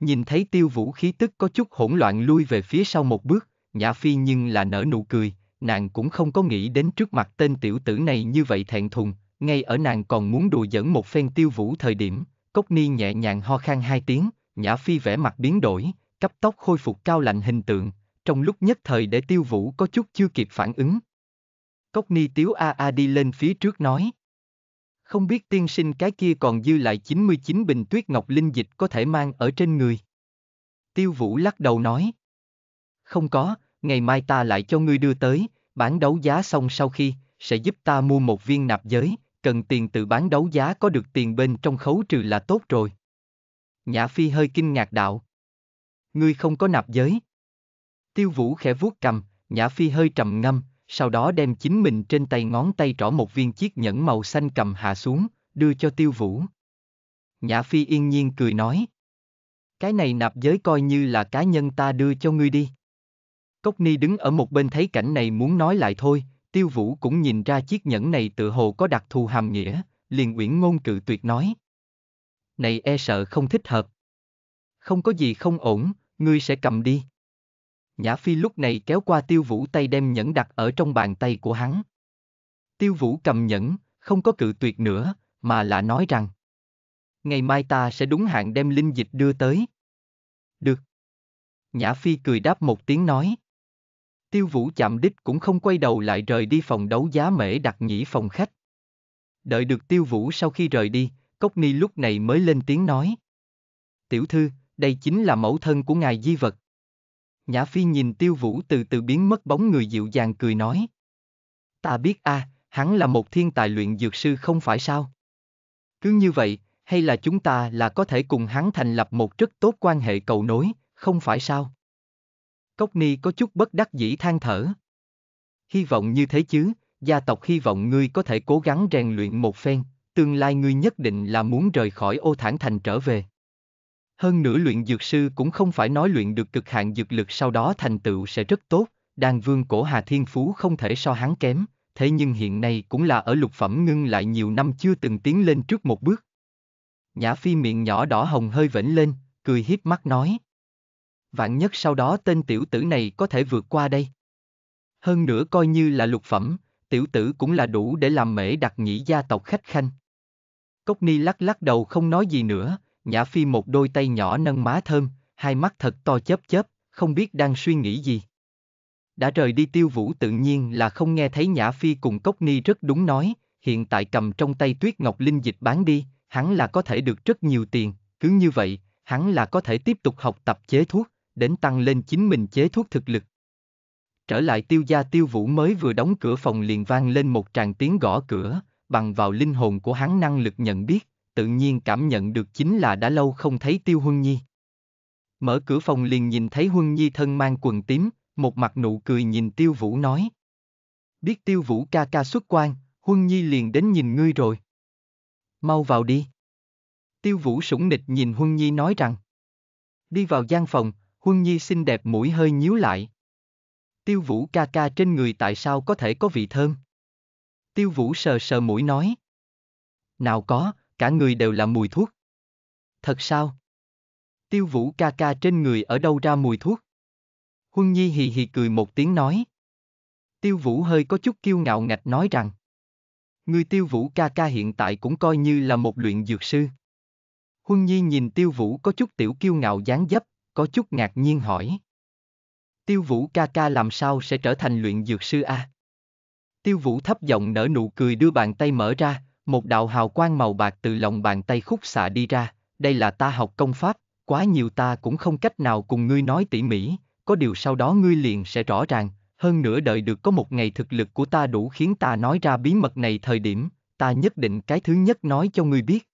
Nhìn thấy Tiêu Vũ khí tức có chút hỗn loạn lui về phía sau một bước, Nhã Phi nhưng là nở nụ cười, nàng cũng không có nghĩ đến trước mặt tên tiểu tử này như vậy thẹn thùng, ngay ở nàng còn muốn đùa dẫn một phen Tiêu Vũ thời điểm, Cốc Ni nhẹ nhàng ho khan hai tiếng, Nhã Phi vẻ mặt biến đổi, cấp tóc khôi phục cao lạnh hình tượng, trong lúc nhất thời để Tiêu Vũ có chút chưa kịp phản ứng. Cốc Ni tiếu a a đi lên phía trước nói. Không biết tiên sinh cái kia còn dư lại 99 bình tuyết ngọc linh dịch có thể mang ở trên người. Tiêu Vũ lắc đầu nói. Không có, ngày mai ta lại cho ngươi đưa tới, bán đấu giá xong sau khi, sẽ giúp ta mua một viên nạp giới, cần tiền tự bán đấu giá có được tiền bên trong khấu trừ là tốt rồi. Nhã Phi hơi kinh ngạc đạo. Ngươi không có nạp giới. Tiêu Vũ khẽ vuốt cầm, Nhã Phi hơi trầm ngâm, sau đó đem chính mình trên tay ngón tay trỏ một viên chiếc nhẫn màu xanh cầm hạ xuống, đưa cho tiêu vũ. Nhã Phi yên nhiên cười nói. Cái này nạp giới coi như là cá nhân ta đưa cho ngươi đi. Cốc Ni đứng ở một bên thấy cảnh này muốn nói lại thôi, tiêu vũ cũng nhìn ra chiếc nhẫn này tự hồ có đặc thù hàm nghĩa, liền uyển ngôn cự tuyệt nói. Này e sợ không thích hợp. Không có gì không ổn, ngươi sẽ cầm đi. Nhã Phi lúc này kéo qua Tiêu Vũ tay đem nhẫn đặt ở trong bàn tay của hắn. Tiêu Vũ cầm nhẫn, không có cự tuyệt nữa, mà là nói rằng Ngày mai ta sẽ đúng hạn đem linh dịch đưa tới. Được. Nhã Phi cười đáp một tiếng nói. Tiêu Vũ chạm đích cũng không quay đầu lại rời đi phòng đấu giá mễ đặt nhĩ phòng khách. Đợi được Tiêu Vũ sau khi rời đi, Cốc Ni lúc này mới lên tiếng nói. Tiểu thư, đây chính là mẫu thân của ngài di vật. Nhã Phi nhìn Tiêu Vũ từ từ biến mất bóng người dịu dàng cười nói. Ta biết a, à, hắn là một thiên tài luyện dược sư không phải sao? Cứ như vậy, hay là chúng ta là có thể cùng hắn thành lập một rất tốt quan hệ cầu nối, không phải sao? Cốc Ni có chút bất đắc dĩ than thở. Hy vọng như thế chứ, gia tộc hy vọng ngươi có thể cố gắng rèn luyện một phen, tương lai ngươi nhất định là muốn rời khỏi ô thản thành trở về. Hơn nữa luyện dược sư cũng không phải nói luyện được cực hạn dược lực sau đó thành tựu sẽ rất tốt, đan vương cổ hà thiên phú không thể so hắn kém, thế nhưng hiện nay cũng là ở lục phẩm ngưng lại nhiều năm chưa từng tiến lên trước một bước. Nhã Phi miệng nhỏ đỏ hồng hơi vểnh lên, cười hiếp mắt nói. Vạn nhất sau đó tên tiểu tử này có thể vượt qua đây. Hơn nữa coi như là lục phẩm, tiểu tử cũng là đủ để làm mễ đặc nhĩ gia tộc khách khanh. Cốc Ni lắc lắc đầu không nói gì nữa, Nhã Phi một đôi tay nhỏ nâng má thơm, hai mắt thật to chớp chớp, không biết đang suy nghĩ gì. Đã rời đi tiêu vũ tự nhiên là không nghe thấy Nhã Phi cùng Cốc Ni rất đúng nói, hiện tại cầm trong tay tuyết ngọc linh dịch bán đi, hắn là có thể được rất nhiều tiền, cứ như vậy, hắn là có thể tiếp tục học tập chế thuốc, đến tăng lên chính mình chế thuốc thực lực. Trở lại tiêu gia tiêu vũ mới vừa đóng cửa phòng liền vang lên một tràng tiếng gõ cửa, bằng vào linh hồn của hắn năng lực nhận biết, tự nhiên cảm nhận được chính là đã lâu không thấy Tiêu Huân Nhi. Mở cửa phòng liền nhìn thấy Huân Nhi thân mang quần tím, một mặt nụ cười nhìn Tiêu Vũ nói. Biết Tiêu Vũ ca ca xuất quan, Huân Nhi liền đến nhìn ngươi rồi. Mau vào đi. Tiêu Vũ sủng nịch nhìn Huân Nhi nói rằng. Đi vào gian phòng, Huân Nhi xinh đẹp mũi hơi nhíu lại. Tiêu Vũ ca ca trên người tại sao có thể có vị thơm? Tiêu Vũ sờ sờ mũi nói. Nào có, cả người đều là mùi thuốc. Thật sao? Tiêu vũ ca ca trên người ở đâu ra mùi thuốc? Huân Nhi hì hì cười một tiếng nói. Tiêu vũ hơi có chút kiêu ngạo ngạch nói rằng. Người tiêu vũ ca ca hiện tại cũng coi như là một luyện dược sư. Huân Nhi nhìn tiêu vũ có chút tiểu kiêu ngạo dáng dấp, có chút ngạc nhiên hỏi. Tiêu vũ ca ca làm sao sẽ trở thành luyện dược sư a? À? Tiêu vũ thấp giọng nở nụ cười đưa bàn tay mở ra, một đạo hào quang màu bạc từ lòng bàn tay khúc xạ đi ra, đây là ta học công pháp, quá nhiều ta cũng không cách nào cùng ngươi nói tỉ mỉ, có điều sau đó ngươi liền sẽ rõ ràng, hơn nữa đợi được có một ngày thực lực của ta đủ khiến ta nói ra bí mật này thời điểm, ta nhất định cái thứ nhất nói cho ngươi biết.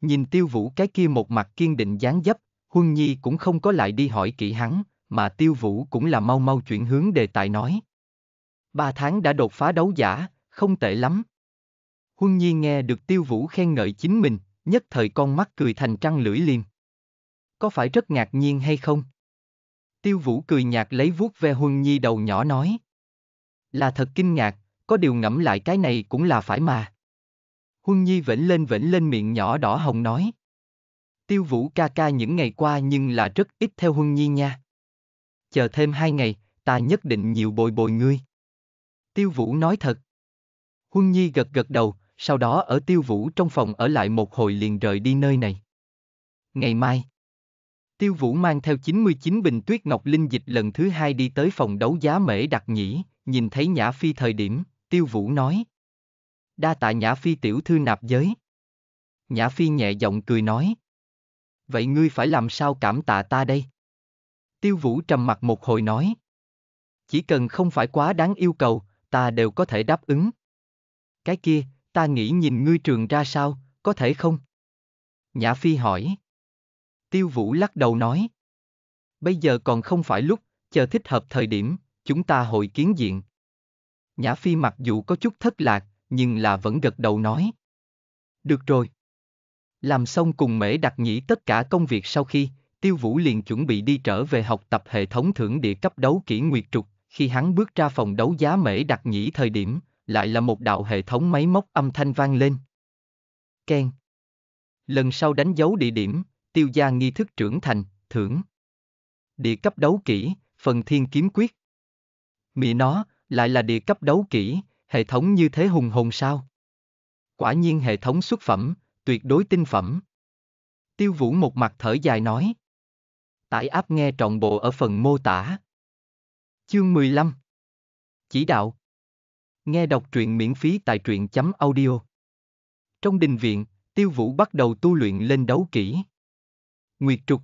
Nhìn tiêu vũ cái kia một mặt kiên định dáng dấp, Huân Nhi cũng không có lại đi hỏi kỹ hắn, mà tiêu vũ cũng là mau mau chuyển hướng đề tài nói. Ba tháng đã đột phá đấu giả, không tệ lắm, Huân Nhi nghe được Tiêu Vũ khen ngợi chính mình, nhất thời con mắt cười thành trăng lưỡi liềm. Có phải rất ngạc nhiên hay không? Tiêu Vũ cười nhạt lấy vuốt ve Huân Nhi đầu nhỏ nói. Là thật kinh ngạc, có điều ngẫm lại cái này cũng là phải mà. Huân Nhi vểnh lên vểnh lên miệng nhỏ đỏ hồng nói. Tiêu Vũ ca ca những ngày qua nhưng là rất ít theo Huân Nhi nha. Chờ thêm hai ngày, ta nhất định nhiều bồi bồi ngươi. Tiêu Vũ nói thật. Huân Nhi gật gật đầu, sau đó ở tiêu vũ trong phòng ở lại một hồi liền rời đi nơi này. Ngày mai, tiêu vũ mang theo 99 bình tuyết ngọc linh dịch lần thứ hai đi tới phòng đấu giá mễ đặc nhĩ, nhìn thấy Nhã Phi thời điểm, tiêu vũ nói. Đa tạ Nhã Phi tiểu thư nạp giới. Nhã Phi nhẹ giọng cười nói. Vậy ngươi phải làm sao cảm tạ ta đây? Tiêu vũ trầm mặt một hồi nói. Chỉ cần không phải quá đáng yêu cầu, ta đều có thể đáp ứng. Cái kia, ta nghĩ nhìn ngươi trường ra sao, có thể không? Nhã Phi hỏi. Tiêu Vũ lắc đầu nói. Bây giờ còn không phải lúc, chờ thích hợp thời điểm, chúng ta hội kiến diện. Nhã Phi mặc dù có chút thất lạc, nhưng là vẫn gật đầu nói. Được rồi. Làm xong cùng mễ đặt nhĩ tất cả công việc sau khi, Tiêu Vũ liền chuẩn bị đi trở về học tập hệ thống thưởng địa cấp đấu kỹ nguyệt trục. Khi hắn bước ra phòng đấu giá mễ đặt nhĩ thời điểm, lại là một đạo hệ thống máy móc âm thanh vang lên. Ken. Lần sau đánh dấu địa điểm, tiêu gia nghi thức trưởng thành, thưởng. Địa cấp đấu kỹ, phần thiên kiếm quyết. Mị nó, lại là địa cấp đấu kỹ, hệ thống như thế hùng hồn sao? Quả nhiên hệ thống xuất phẩm, tuyệt đối tinh phẩm. Tiêu vũ một mặt thở dài nói. Tải áp nghe trọn bộ ở phần mô tả. Chương 15 Chỉ đạo Nghe đọc truyện miễn phí tại truyện chấm audio. Trong đình viện, tiêu vũ bắt đầu tu luyện lên đấu kỹ. Nguyệt trục.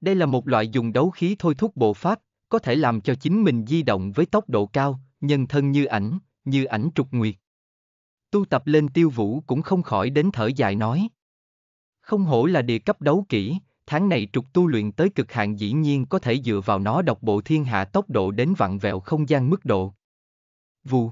Đây là một loại dùng đấu khí thôi thúc bộ pháp, có thể làm cho chính mình di động với tốc độ cao, nhân thân như ảnh, như ảnh trục nguyệt. Tu tập lên tiêu vũ cũng không khỏi đến thở dài nói. Không hổ là địa cấp đấu kỹ, tháng này trục tu luyện tới cực hạn dĩ nhiên có thể dựa vào nó độc bộ thiên hạ tốc độ đến vặn vẹo không gian mức độ. Vù.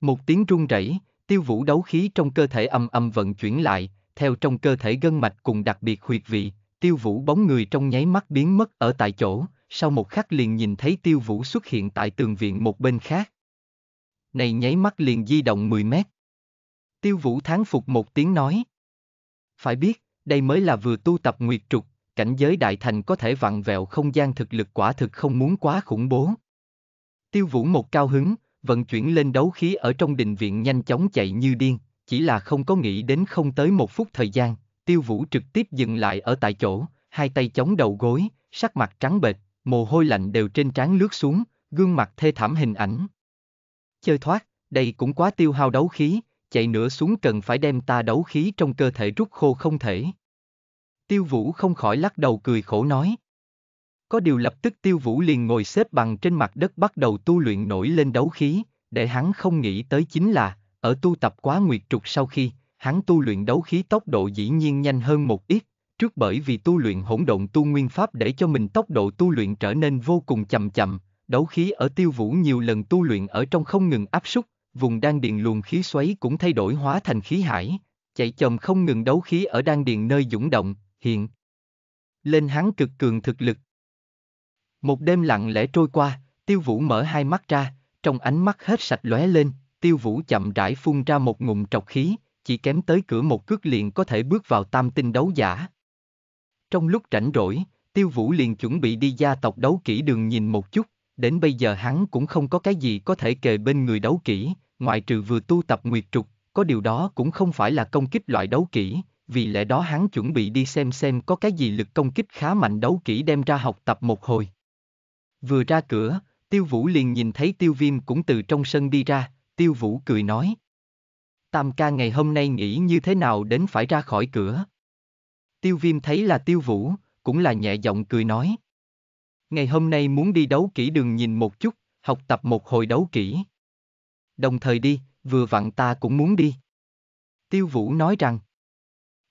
Một tiếng rung rẩy, tiêu vũ đấu khí trong cơ thể âm âm vận chuyển lại, theo trong cơ thể gân mạch cùng đặc biệt huyệt vị, tiêu vũ bóng người trong nháy mắt biến mất ở tại chỗ, sau một khắc liền nhìn thấy tiêu vũ xuất hiện tại tường viện một bên khác. Này nháy mắt liền di động 10 mét. Tiêu vũ thán phục một tiếng nói. Phải biết, đây mới là vừa tu tập nguyệt trục, cảnh giới đại thành có thể vặn vẹo không gian thực lực quả thực không muốn quá khủng bố. Tiêu vũ một cao hứng, vận chuyển lên đấu khí ở trong đình viện nhanh chóng chạy như điên, chỉ là không có nghĩ đến không tới một phút thời gian, tiêu vũ trực tiếp dừng lại ở tại chỗ, hai tay chống đầu gối, sắc mặt trắng bệch, mồ hôi lạnh đều trên trán lướt xuống, gương mặt thê thảm hình ảnh. Chơi thoát, đây cũng quá tiêu hao đấu khí, chạy nữa xuống cần phải đem ta đấu khí trong cơ thể rút khô không thể. Tiêu vũ không khỏi lắc đầu cười khổ nói, có điều lập tức tiêu vũ liền ngồi xếp bằng trên mặt đất bắt đầu tu luyện nổi lên đấu khí, để hắn không nghĩ tới chính là, ở tu tập quá nguyệt trục sau khi, hắn tu luyện đấu khí tốc độ dĩ nhiên nhanh hơn một ít, trước bởi vì tu luyện hỗn độn tu nguyên pháp để cho mình tốc độ tu luyện trở nên vô cùng chậm chậm, đấu khí ở tiêu vũ nhiều lần tu luyện ở trong không ngừng áp súc, vùng đan điền luồng khí xoáy cũng thay đổi hóa thành khí hải, chạy chồng không ngừng đấu khí ở đan điền nơi dũng động, hiện lên hắn cực cường thực lực, một đêm lặng lẽ trôi qua, tiêu vũ mở hai mắt ra, trong ánh mắt hết sạch lóe lên, tiêu vũ chậm rãi phun ra một ngụm trọc khí, chỉ kém tới cửa một cước liền có thể bước vào tam tinh đấu giả. Trong lúc rảnh rỗi, tiêu vũ liền chuẩn bị đi gia tộc đấu kỹ đường nhìn một chút, đến bây giờ hắn cũng không có cái gì có thể kề bên người đấu kỹ, ngoại trừ vừa tu tập nguyệt trục, có điều đó cũng không phải là công kích loại đấu kỹ, vì lẽ đó hắn chuẩn bị đi xem xem có cái gì lực công kích khá mạnh đấu kỹ đem ra học tập một hồi. Vừa ra cửa, Tiêu Vũ liền nhìn thấy Tiêu Viêm cũng từ trong sân đi ra, Tiêu Vũ cười nói. Tam ca ngày hôm nay nghĩ như thế nào đến phải ra khỏi cửa. Tiêu Viêm thấy là Tiêu Vũ, cũng là nhẹ giọng cười nói. Ngày hôm nay muốn đi đấu kỹ đường nhìn một chút, học tập một hồi đấu kỹ. Đồng thời đi, vừa vặn ta cũng muốn đi. Tiêu Vũ nói rằng.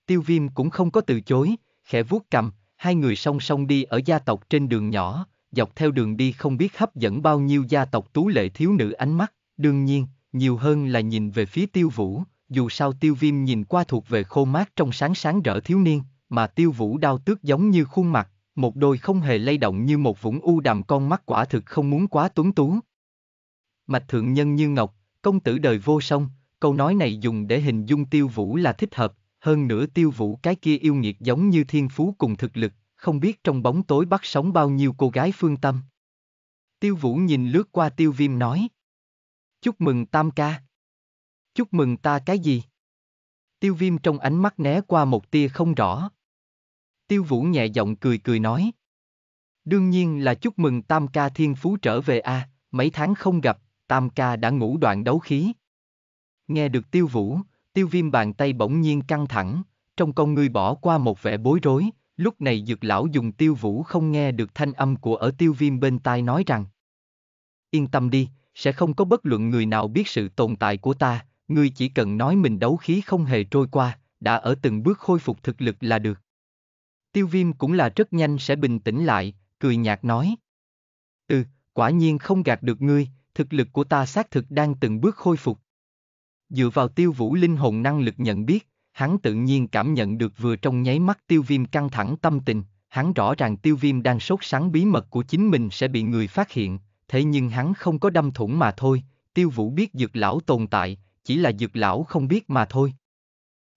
Tiêu Viêm cũng không có từ chối, khẽ vuốt cầm, hai người song song đi ở gia tộc trên đường nhỏ, dọc theo đường đi không biết hấp dẫn bao nhiêu gia tộc tú lệ thiếu nữ ánh mắt, đương nhiên, nhiều hơn là nhìn về phía tiêu vũ, dù sao tiêu viêm nhìn qua thuộc về khô mát trong sáng sáng rỡ thiếu niên, mà tiêu vũ đau tước giống như khuôn mặt, một đôi không hề lay động như một vũng u đàm con mắt quả thực không muốn quá tuấn tú. Mạch thượng nhân như ngọc, công tử đời vô song, câu nói này dùng để hình dung tiêu vũ là thích hợp, hơn nữa tiêu vũ cái kia yêu nghiệt giống như thiên phú cùng thực lực, không biết trong bóng tối bắt sống bao nhiêu cô gái phương tâm. Tiêu Vũ nhìn lướt qua Tiêu Viêm nói. Chúc mừng Tam ca. Chúc mừng ta cái gì? Tiêu Viêm trong ánh mắt né qua một tia không rõ. Tiêu Vũ nhẹ giọng cười cười nói. Đương nhiên là chúc mừng Tam ca thiên phú trở về a, à, mấy tháng không gặp, Tam ca đã ngủ đoạn đấu khí. Nghe được Tiêu Vũ, Tiêu Viêm bàn tay bỗng nhiên căng thẳng, trong con người bỏ qua một vẻ bối rối, Lúc này dược lão dùng tiêu vũ không nghe được thanh âm của ở tiêu viêm bên tai nói rằng Yên tâm đi, sẽ không có bất luận người nào biết sự tồn tại của ta, ngươi chỉ cần nói mình đấu khí không hề trôi qua, đã ở từng bước khôi phục thực lực là được. Tiêu viêm cũng là rất nhanh sẽ bình tĩnh lại, cười nhạt nói. Ừ, quả nhiên không gạt được ngươi, thực lực của ta xác thực đang từng bước khôi phục. Dựa vào tiêu vũ linh hồn năng lực nhận biết, hắn tự nhiên cảm nhận được vừa trong nháy mắt tiêu viêm căng thẳng tâm tình, hắn rõ ràng tiêu viêm đang sốt sáng bí mật của chính mình sẽ bị người phát hiện, thế nhưng hắn không có đâm thủng mà thôi, tiêu vũ biết dược lão tồn tại, chỉ là dược lão không biết mà thôi.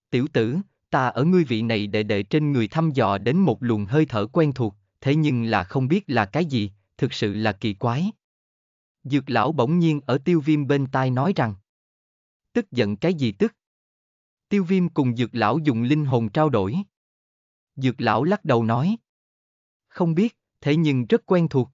Tiểu tử, ta ở ngươi vị này để để trên người thăm dò đến một luồng hơi thở quen thuộc, thế nhưng là không biết là cái gì, thực sự là kỳ quái. Dược lão bỗng nhiên ở tiêu viêm bên tai nói rằng, tức giận cái gì tức, Tiêu viêm cùng dược lão dùng linh hồn trao đổi. Dược lão lắc đầu nói. Không biết, thế nhưng rất quen thuộc.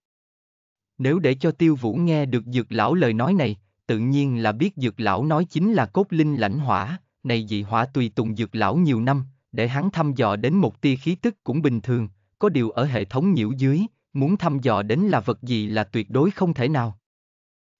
Nếu để cho tiêu vũ nghe được dược lão lời nói này, tự nhiên là biết dược lão nói chính là cốt linh lãnh hỏa, này dị hỏa tùy tùng dược lão nhiều năm, để hắn thăm dò đến một tia khí tức cũng bình thường, có điều ở hệ thống nhiễu dưới, muốn thăm dò đến là vật gì là tuyệt đối không thể nào.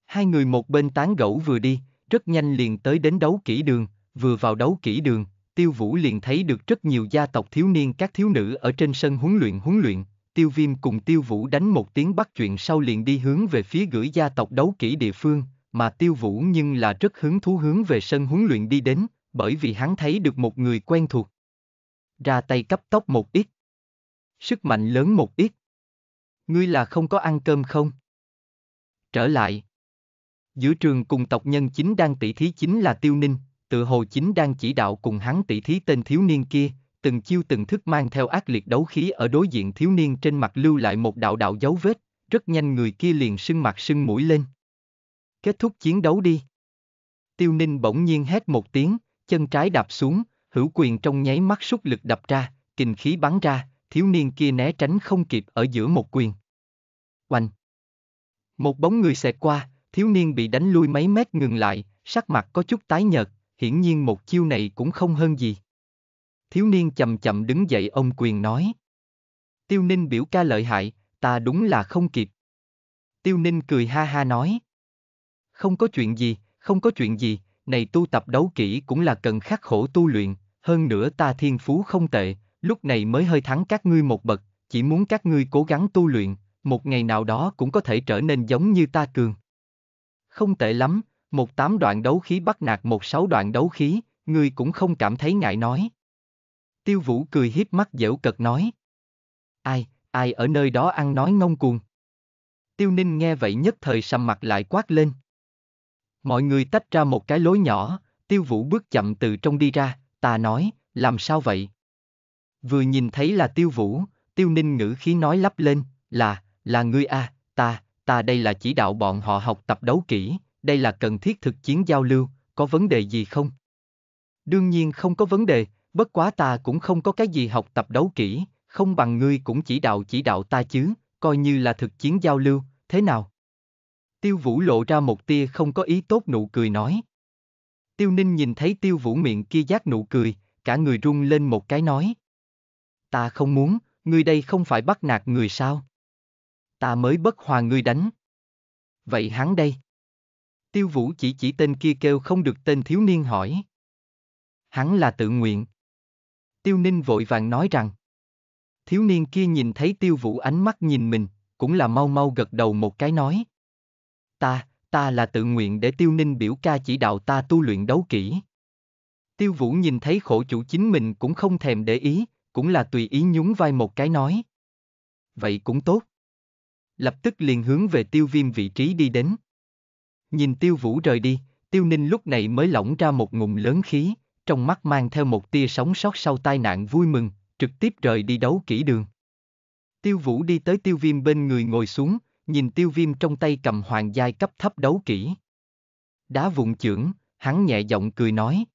Hai người một bên tán gẫu vừa đi, rất nhanh liền tới đến đấu kỹ đường, Vừa vào đấu kỹ đường, Tiêu Vũ liền thấy được rất nhiều gia tộc thiếu niên các thiếu nữ ở trên sân huấn luyện huấn luyện, Tiêu Viêm cùng Tiêu Vũ đánh một tiếng bắt chuyện sau liền đi hướng về phía gửi gia tộc đấu kỹ địa phương, mà Tiêu Vũ nhưng là rất hứng thú hướng về sân huấn luyện đi đến, bởi vì hắn thấy được một người quen thuộc. Ra tay cấp tốc một ít. Sức mạnh lớn một ít. Ngươi là không có ăn cơm không? Trở lại. Giữa trường cùng tộc nhân chính đang tỷ thí chính là Tiêu Ninh, tự hồ chính đang chỉ đạo cùng hắn tỷ thí tên thiếu niên kia, từng chiêu từng thức mang theo ác liệt đấu khí ở đối diện thiếu niên trên mặt lưu lại một đạo đạo dấu vết, rất nhanh người kia liền sưng mặt sưng mũi lên. Kết thúc chiến đấu đi. Tiêu Ninh bỗng nhiên hét một tiếng, chân trái đạp xuống, hữu quyền trong nháy mắt sút lực đập ra, kình khí bắn ra, thiếu niên kia né tránh không kịp ở giữa một quyền. Oanh! Một bóng người xẹt qua, thiếu niên bị đánh lui mấy mét ngừng lại, sắc mặt có chút tái nhợt, hiển nhiên một chiêu này cũng không hơn gì. Thiếu niên chậm chậm đứng dậy ông quyền nói. Tiêu ninh biểu ca lợi hại, ta đúng là không kịp. Tiêu ninh cười ha ha nói. Không có chuyện gì, không có chuyện gì, này tu tập đấu kỹ cũng là cần khắc khổ tu luyện, hơn nữa ta thiên phú không tệ, lúc này mới hơi thắng các ngươi một bậc, chỉ muốn các ngươi cố gắng tu luyện, một ngày nào đó cũng có thể trở nên giống như ta cường. Không tệ lắm, một tám đoạn đấu khí bắt nạt một sáu đoạn đấu khí, ngươi cũng không cảm thấy ngại nói. Tiêu vũ cười hiếp mắt dễu cật nói. Ai, ai ở nơi đó ăn nói ngông cuồng. Tiêu ninh nghe vậy nhất thời sầm mặt lại quát lên. Mọi người tách ra một cái lối nhỏ, tiêu vũ bước chậm từ trong đi ra, ta nói, làm sao vậy? Vừa nhìn thấy là tiêu vũ, tiêu ninh ngữ khí nói lắp lên, là, là ngươi a, à, ta, ta đây là chỉ đạo bọn họ học tập đấu kỹ, đây là cần thiết thực chiến giao lưu, có vấn đề gì không? Đương nhiên không có vấn đề, bất quá ta cũng không có cái gì học tập đấu kỹ, không bằng ngươi cũng chỉ đạo chỉ đạo ta chứ, coi như là thực chiến giao lưu, thế nào? Tiêu Vũ lộ ra một tia không có ý tốt nụ cười nói. Tiêu Ninh nhìn thấy Tiêu Vũ miệng kia giác nụ cười, cả người run lên một cái nói. Ta không muốn, ngươi đây không phải bắt nạt người sao? Ta mới bất hòa ngươi đánh. Vậy hắn đây? Tiêu Vũ chỉ chỉ tên kia kêu không được tên thiếu niên hỏi. Hắn là tự nguyện. Tiêu Ninh vội vàng nói rằng. Thiếu niên kia nhìn thấy Tiêu Vũ ánh mắt nhìn mình, cũng là mau mau gật đầu một cái nói. Ta, ta là tự nguyện để Tiêu Ninh biểu ca chỉ đạo ta tu luyện đấu kỹ. Tiêu Vũ nhìn thấy khổ chủ chính mình cũng không thèm để ý, cũng là tùy ý nhún vai một cái nói. Vậy cũng tốt. Lập tức liền hướng về tiêu viêm vị trí đi đến. Nhìn tiêu vũ rời đi, tiêu ninh lúc này mới lỏng ra một ngụm lớn khí, trong mắt mang theo một tia sóng sót sau tai nạn vui mừng, trực tiếp rời đi đấu kỹ đường. Tiêu vũ đi tới tiêu viêm bên người ngồi xuống, nhìn tiêu viêm trong tay cầm hoàng giai cấp thấp đấu kỹ. Đá vụn trưởng, hắn nhẹ giọng cười nói.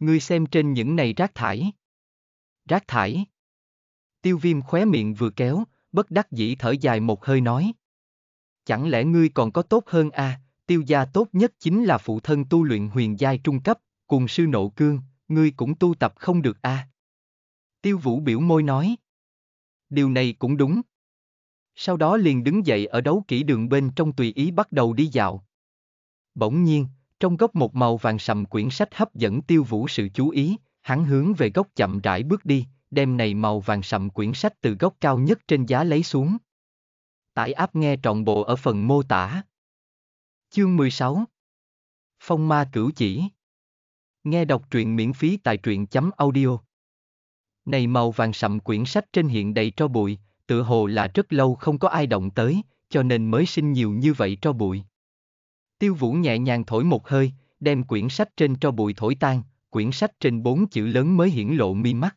Ngươi xem trên những này rác thải. Rác thải. Tiêu viêm khóe miệng vừa kéo, bất đắc dĩ thở dài một hơi nói. Chẳng lẽ ngươi còn có tốt hơn à, tiêu gia tốt nhất chính là phụ thân tu luyện huyền giai trung cấp, cùng sư nộ cương, ngươi cũng tu tập không được a. À. Tiêu vũ biểu môi nói. Điều này cũng đúng. Sau đó liền đứng dậy ở đấu kỹ đường bên trong tùy ý bắt đầu đi dạo. Bỗng nhiên, trong góc một màu vàng sầm quyển sách hấp dẫn tiêu vũ sự chú ý, hắn hướng về góc chậm rãi bước đi, đem này màu vàng sậm quyển sách từ góc cao nhất trên giá lấy xuống. Tải áp nghe trọn bộ ở phần mô tả. Chương 16 Phong ma cửu chỉ Nghe đọc truyện miễn phí tại truyện chấm audio Này màu vàng sậm quyển sách trên hiện đầy tro bụi, tựa hồ là rất lâu không có ai động tới, cho nên mới sinh nhiều như vậy tro bụi. Tiêu vũ nhẹ nhàng thổi một hơi, đem quyển sách trên tro bụi thổi tan, quyển sách trên bốn chữ lớn mới hiển lộ mi mắt.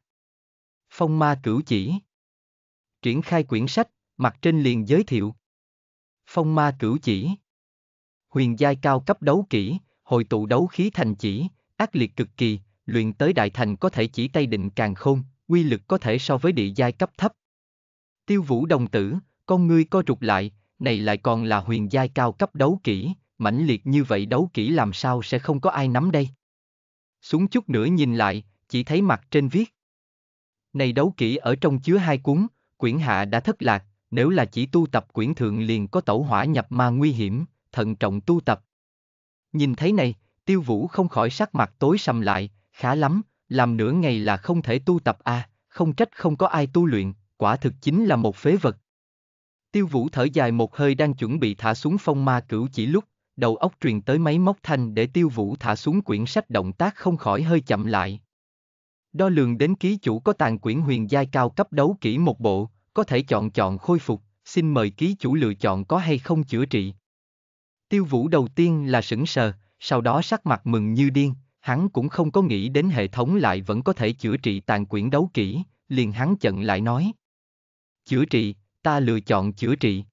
Phong ma cửu chỉ Triển khai quyển sách, mặt trên liền giới thiệu Phong ma cửu chỉ huyền giai cao cấp đấu kỹ, hội tụ đấu khí thành chỉ, ác liệt cực kỳ, luyện tới đại thành có thể chỉ tay định càng khôn, quy lực có thể so với địa giai cấp thấp. Tiêu vũ đồng tử, con ngươi co trục lại, này lại còn là huyền giai cao cấp đấu kỹ, mãnh liệt như vậy đấu kỹ làm sao sẽ không có ai nắm đây. Xuống chút nữa nhìn lại, chỉ thấy mặt trên viết. Này đấu kỹ ở trong chứa hai cuốn, quyển hạ đã thất lạc, nếu là chỉ tu tập quyển thượng liền có tẩu hỏa nhập ma nguy hiểm, thận trọng tu tập. Nhìn thấy này, tiêu vũ không khỏi sắc mặt tối sầm lại, khá lắm, làm nửa ngày là không thể tu tập à, không trách không có ai tu luyện, quả thực chính là một phế vật. Tiêu vũ thở dài một hơi đang chuẩn bị thả xuống phong ma cửu chỉ lúc, đầu óc truyền tới máy móc thanh để tiêu vũ thả xuống quyển sách động tác không khỏi hơi chậm lại. Đo lường đến ký chủ có tàn quyển huyền giai cao cấp đấu kỹ một bộ, có thể chọn chọn khôi phục, xin mời ký chủ lựa chọn có hay không chữa trị. Tiêu vũ đầu tiên là sững sờ, sau đó sắc mặt mừng như điên, hắn cũng không có nghĩ đến hệ thống lại vẫn có thể chữa trị tàn quyển đấu kỹ, liền hắn chận lại nói. Chữa trị, ta lựa chọn chữa trị.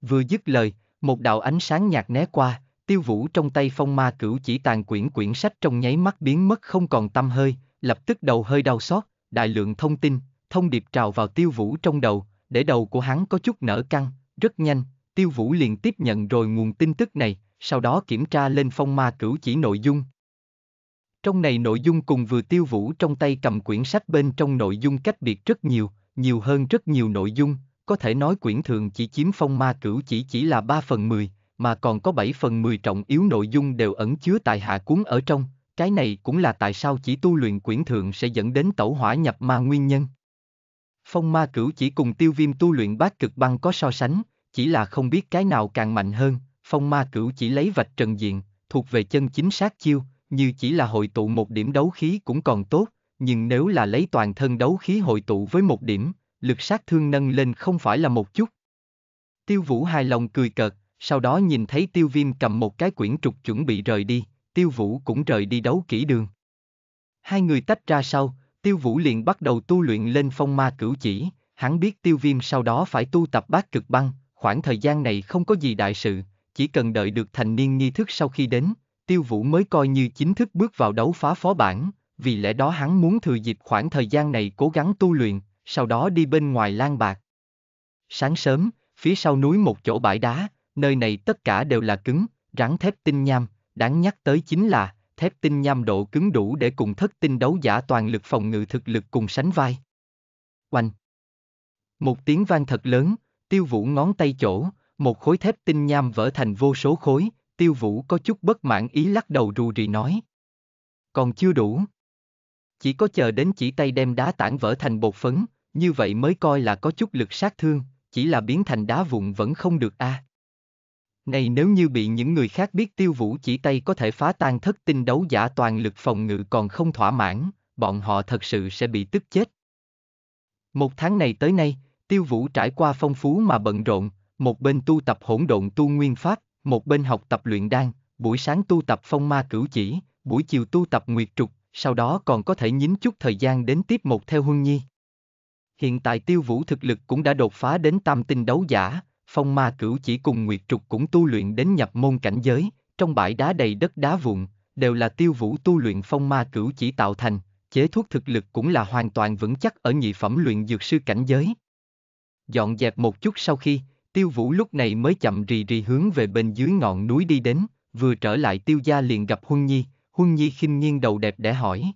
Vừa dứt lời, một đạo ánh sáng nhạt né qua, tiêu vũ trong tay phong ma cửu chỉ tàn quyển quyển sách trong nháy mắt biến mất không còn tâm hơi, lập tức đầu hơi đau xót, đại lượng thông tin, thông điệp trào vào tiêu vũ trong đầu, để đầu của hắn có chút nở căng, rất nhanh, Tiêu Vũ liền tiếp nhận rồi nguồn tin tức này, sau đó kiểm tra lên phong ma cửu chỉ nội dung. Trong này nội dung cùng vừa Tiêu Vũ trong tay cầm quyển sách bên trong nội dung cách biệt rất nhiều, nhiều hơn rất nhiều nội dung, có thể nói quyển thường chỉ chiếm phong ma cửu chỉ chỉ là 3 phần 10, mà còn có 7 phần 10 trọng yếu nội dung đều ẩn chứa tại hạ cuốn ở trong, cái này cũng là tại sao chỉ tu luyện quyển thường sẽ dẫn đến tẩu hỏa nhập ma nguyên nhân. Phong ma cửu chỉ cùng tiêu viêm tu luyện bát cực băng có so sánh, chỉ là không biết cái nào càng mạnh hơn, phong ma cửu chỉ lấy vạch trần diện, thuộc về chân chính sát chiêu, như chỉ là hội tụ một điểm đấu khí cũng còn tốt, nhưng nếu là lấy toàn thân đấu khí hội tụ với một điểm, lực sát thương nâng lên không phải là một chút. Tiêu vũ hài lòng cười cợt, sau đó nhìn thấy tiêu viêm cầm một cái quyển trục chuẩn bị rời đi, tiêu vũ cũng rời đi đấu kỹ đường. Hai người tách ra sau, tiêu vũ liền bắt đầu tu luyện lên phong ma cửu chỉ, hắn biết tiêu viêm sau đó phải tu tập bát cực băng, khoảng thời gian này không có gì đại sự, chỉ cần đợi được thành niên nghi thức sau khi đến, tiêu vũ mới coi như chính thức bước vào đấu phá phó bản, vì lẽ đó hắn muốn thừa dịp khoảng thời gian này cố gắng tu luyện, sau đó đi bên ngoài lang bạc. Sáng sớm, phía sau núi một chỗ bãi đá, nơi này tất cả đều là cứng, rắn thép tinh nham, đáng nhắc tới chính là, thép tinh nham độ cứng đủ để cùng thất tinh đấu giả toàn lực phòng ngự thực lực cùng sánh vai. Oanh! Một tiếng vang thật lớn, Tiêu Vũ ngón tay chỗ, một khối thép tinh nham vỡ thành vô số khối, Tiêu Vũ có chút bất mãn ý lắc đầu rù rì nói. Còn chưa đủ. Chỉ có chờ đến chỉ tay đem đá tảng vỡ thành bột phấn, như vậy mới coi là có chút lực sát thương, chỉ là biến thành đá vụn vẫn không được a. À. Này nếu như bị những người khác biết tiêu vũ chỉ tay có thể phá tan thất tinh đấu giả toàn lực phòng ngự còn không thỏa mãn, bọn họ thật sự sẽ bị tức chết. Một tháng này tới nay, Tiêu Vũ trải qua phong phú mà bận rộn, một bên tu tập hỗn độn tu nguyên pháp, một bên học tập luyện đan, buổi sáng tu tập phong ma cửu chỉ, buổi chiều tu tập nguyệt trục, sau đó còn có thể nhín chút thời gian đến tiếp một theo Huân Nhi. Hiện tại tiêu vũ thực lực cũng đã đột phá đến tam tinh đấu giả, phong ma cửu chỉ cùng nguyệt trục cũng tu luyện đến nhập môn cảnh giới, trong bãi đá đầy đất đá vụn, đều là tiêu vũ tu luyện phong ma cửu chỉ tạo thành, chế thuốc thực lực cũng là hoàn toàn vững chắc ở nhị phẩm luyện dược sư cảnh giới. Dọn dẹp một chút sau khi, tiêu vũ lúc này mới chậm rì rì hướng về bên dưới ngọn núi đi đến, vừa trở lại tiêu gia liền gặp Huân Nhi, Huân Nhi khinh nghiêng đầu đẹp để hỏi.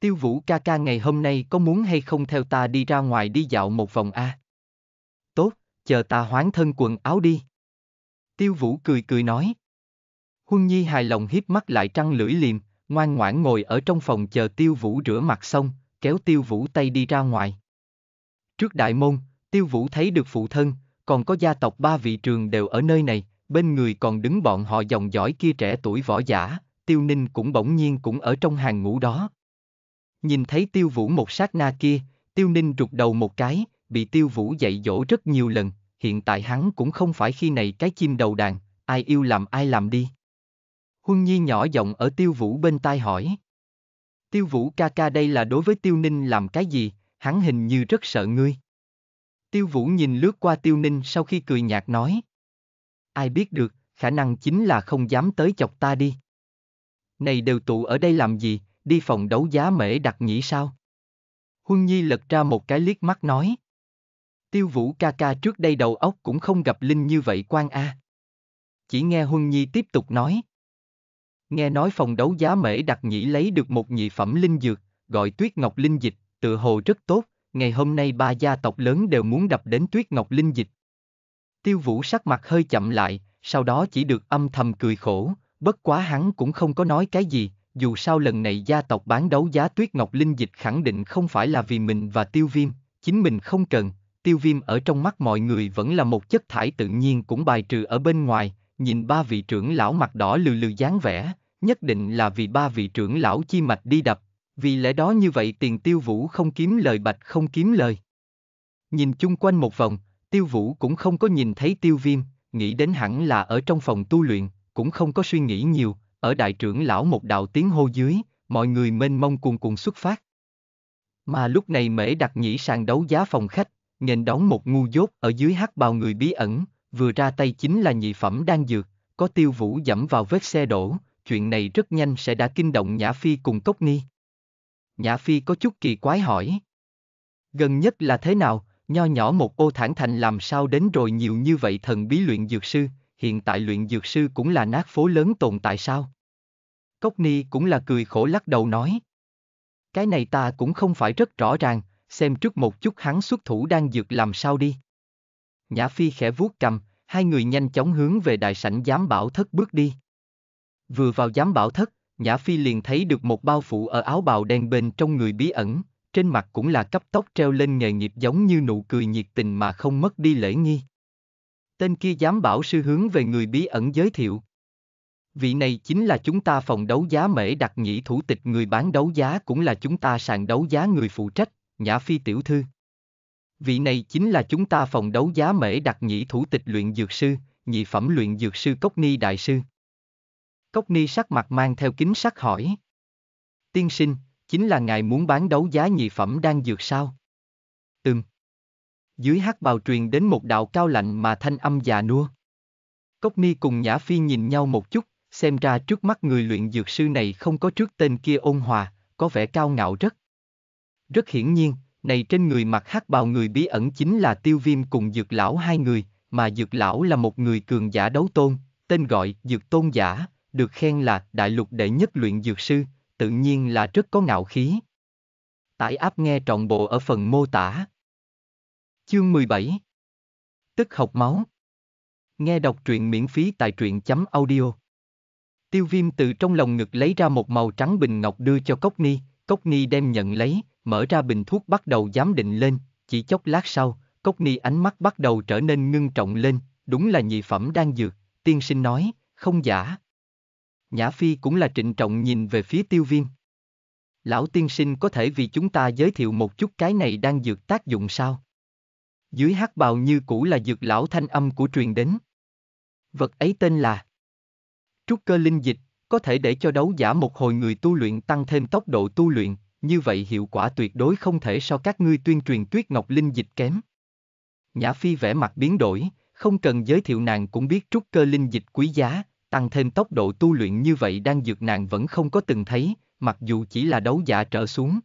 Tiêu vũ ca ca ngày hôm nay có muốn hay không theo ta đi ra ngoài đi dạo một vòng a? À? Tốt, chờ ta hoán thân quần áo đi. Tiêu vũ cười cười nói. Huân Nhi hài lòng hiếp mắt lại trăng lưỡi liềm, ngoan ngoãn ngồi ở trong phòng chờ tiêu vũ rửa mặt xong, kéo tiêu vũ tay đi ra ngoài. Trước đại môn, Tiêu Vũ thấy được phụ thân, còn có gia tộc ba vị trường đều ở nơi này, bên người còn đứng bọn họ dòng dõi kia trẻ tuổi võ giả, Tiêu Ninh cũng bỗng nhiên cũng ở trong hàng ngũ đó. Nhìn thấy Tiêu Vũ một sát na kia, Tiêu Ninh rụt đầu một cái, bị Tiêu Vũ dạy dỗ rất nhiều lần, hiện tại hắn cũng không phải khi này cái chim đầu đàn, ai yêu làm ai làm đi. Huân Nhi nhỏ giọng ở Tiêu Vũ bên tai hỏi. Tiêu Vũ ca ca đây là đối với Tiêu Ninh làm cái gì, hắn hình như rất sợ ngươi. Tiêu Vũ nhìn lướt qua Tiêu Ninh sau khi cười nhạt nói. Ai biết được, khả năng chính là không dám tới chọc ta đi. Này đều tụ ở đây làm gì, đi phòng đấu giá mễ đặc nhĩ sao? Huân Nhi lật ra một cái liếc mắt nói. Tiêu Vũ ca ca trước đây đầu óc cũng không gặp Linh như vậy quan a. À. Chỉ nghe Huân Nhi tiếp tục nói. Nghe nói phòng đấu giá mễ đặc nhĩ lấy được một nhị phẩm linh dược, gọi tuyết ngọc linh dịch, tựa hồ rất tốt, ngày hôm nay ba gia tộc lớn đều muốn đập đến tuyết ngọc linh dịch. Tiêu vũ sắc mặt hơi chậm lại, sau đó chỉ được âm thầm cười khổ, bất quá hắn cũng không có nói cái gì, dù sao lần này gia tộc bán đấu giá tuyết ngọc linh dịch khẳng định không phải là vì mình và tiêu viêm, chính mình không cần, tiêu viêm ở trong mắt mọi người vẫn là một chất thải tự nhiên cũng bài trừ ở bên ngoài, nhìn ba vị trưởng lão mặt đỏ lừ lừ dáng vẻ, nhất định là vì ba vị trưởng lão chi mạch đi đập, vì lẽ đó như vậy tiền tiêu vũ không kiếm lời bạch không kiếm lời. Nhìn chung quanh một vòng, tiêu vũ cũng không có nhìn thấy tiêu viêm, nghĩ đến hẳn là ở trong phòng tu luyện, cũng không có suy nghĩ nhiều, ở đại trưởng lão một đạo tiếng hô dưới, mọi người mênh mông cuồng cuồng xuất phát. Mà lúc này mễ đặc nhĩ sàn đấu giá phòng khách, nhìn đóng một ngu dốt ở dưới hát bao người bí ẩn, vừa ra tay chính là nhị phẩm đang dược, có tiêu vũ dẫm vào vết xe đổ, chuyện này rất nhanh sẽ đã kinh động Nhã Phi cùng Cốc Ni. Nhã Phi có chút kỳ quái hỏi. Gần nhất là thế nào, nho nhỏ một ô thản thành làm sao đến rồi nhiều như vậy thần bí luyện dược sư, hiện tại luyện dược sư cũng là nát phố lớn tồn tại sao? Cốc Ni cũng là cười khổ lắc đầu nói. Cái này ta cũng không phải rất rõ ràng, xem trước một chút hắn xuất thủ đang dược làm sao đi. Nhã Phi khẽ vuốt cầm, hai người nhanh chóng hướng về đại sảnh giám bảo thất bước đi. Vừa vào giám bảo thất, Nhã Phi liền thấy được một bao phủ ở áo bào đen bên trong người bí ẩn, trên mặt cũng là cấp tóc treo lên nghề nghiệp giống như nụ cười nhiệt tình mà không mất đi lễ nghi. Tên kia dám bảo sư hướng về người bí ẩn giới thiệu. Vị này chính là chúng ta phòng đấu giá mễ đặc nhĩ thủ tịch người bán đấu giá cũng là chúng ta sàn đấu giá người phụ trách, Nhã Phi tiểu thư. Vị này chính là chúng ta phòng đấu giá mễ đặc nhĩ thủ tịch luyện dược sư, nhị phẩm luyện dược sư Cốc Ni Đại Sư. Cốc ni sắc mặt mang theo kính sắc hỏi. Tiên sinh, chính là ngài muốn bán đấu giá nhị phẩm đang dược sao? Ừm. Dưới hát bào truyền đến một đạo cao lạnh mà thanh âm già nua. Cốc ni cùng Nhã Phi nhìn nhau một chút, xem ra trước mắt người luyện dược sư này không có trước tên kia ôn hòa, có vẻ cao ngạo rất. Rất hiển nhiên, này trên người mặc hát bào người bí ẩn chính là tiêu viêm cùng dược lão hai người, mà dược lão là một người cường giả đấu tôn, tên gọi dược tôn giả được khen là đại lục đệ nhất luyện dược sư, tự nhiên là rất có ngạo khí. Tải áp nghe trọn bộ ở phần mô tả. Chương 17 Tức học máu Nghe đọc truyện miễn phí tại truyện chấm audio. Tiêu viêm từ trong lòng ngực lấy ra một màu trắng bình ngọc đưa cho Cốc Ni, Cốc Ni đem nhận lấy, mở ra bình thuốc bắt đầu giám định lên, chỉ chốc lát sau, Cốc Ni ánh mắt bắt đầu trở nên ngưng trọng lên, đúng là nhị phẩm đang dược, tiên sinh nói, không giả, Nhã Phi cũng là trịnh trọng nhìn về phía tiêu viêm. Lão tiên sinh có thể vì chúng ta giới thiệu một chút cái này đang dược tác dụng sao? Dưới hát bào như cũ là dược lão thanh âm của truyền đến. Vật ấy tên là Trúc cơ linh dịch, có thể để cho đấu giả một hồi người tu luyện tăng thêm tốc độ tu luyện, như vậy hiệu quả tuyệt đối không thể so các ngươi tuyên truyền tuyết ngọc linh dịch kém. Nhã Phi vẻ mặt biến đổi, không cần giới thiệu nàng cũng biết trúc cơ linh dịch quý giá, Tăng thêm tốc độ tu luyện như vậy đang dược nàng vẫn không có từng thấy, mặc dù chỉ là đấu giả trở xuống.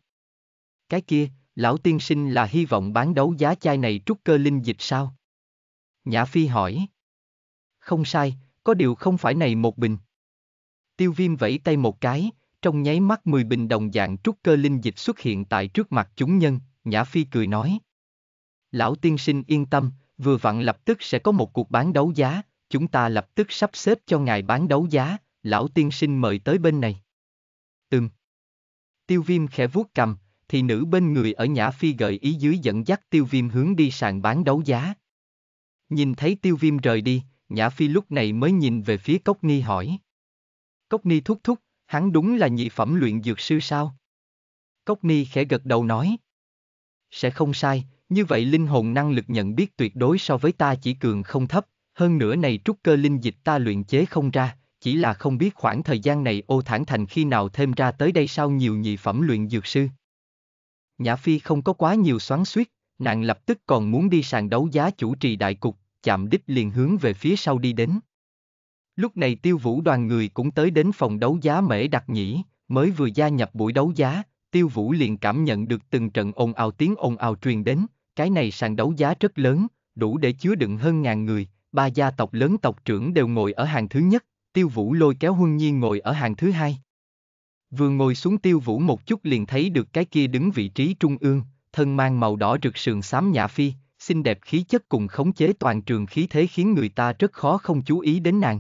Cái kia, lão tiên sinh là hy vọng bán đấu giá chai này trúc cơ linh dịch sao? Nhã Phi hỏi. Không sai, có điều không phải này một bình. Tiêu viêm vẫy tay một cái, trong nháy mắt 10 bình đồng dạng trúc cơ linh dịch xuất hiện tại trước mặt chúng nhân, Nhã Phi cười nói. Lão tiên sinh yên tâm, vừa vặn lập tức sẽ có một cuộc bán đấu giá, chúng ta lập tức sắp xếp cho ngài bán đấu giá, lão tiên sinh mời tới bên này. Ừm. Tiêu viêm khẽ vuốt cầm, thì nữ bên người ở Nhã Phi gợi ý dưới dẫn dắt tiêu viêm hướng đi sàn bán đấu giá. Nhìn thấy tiêu viêm rời đi, Nhã Phi lúc này mới nhìn về phía Cốc Ni hỏi. Cốc Ni thúc thúc, hắn đúng là nhị phẩm luyện dược sư sao? Cốc Ni khẽ gật đầu nói. Sẽ không sai, như vậy linh hồn năng lực nhận biết tuyệt đối so với ta chỉ cường không thấp, hơn nữa này trúc cơ linh dịch ta luyện chế không ra, chỉ là không biết khoảng thời gian này ô thản thành khi nào thêm ra tới đây sau nhiều nhị phẩm luyện dược sư. Nhã Phi không có quá nhiều xoắn suýt, nàng lập tức còn muốn đi sàn đấu giá chủ trì đại cục, chạm đích liền hướng về phía sau đi đến. Lúc này tiêu vũ đoàn người cũng tới đến phòng đấu giá mễ đặc nhĩ, mới vừa gia nhập buổi đấu giá, tiêu vũ liền cảm nhận được từng trận ồn ào tiếng ồn ào truyền đến, cái này sàn đấu giá rất lớn, đủ để chứa đựng hơn ngàn người, ba gia tộc lớn tộc trưởng đều ngồi ở hàng thứ nhất, tiêu vũ lôi kéo huân nhiên ngồi ở hàng thứ hai. Vừa ngồi xuống tiêu vũ một chút liền thấy được cái kia đứng vị trí trung ương, thân mang màu đỏ rực sườn xám nhã phi, xinh đẹp khí chất cùng khống chế toàn trường khí thế khiến người ta rất khó không chú ý đến nàng.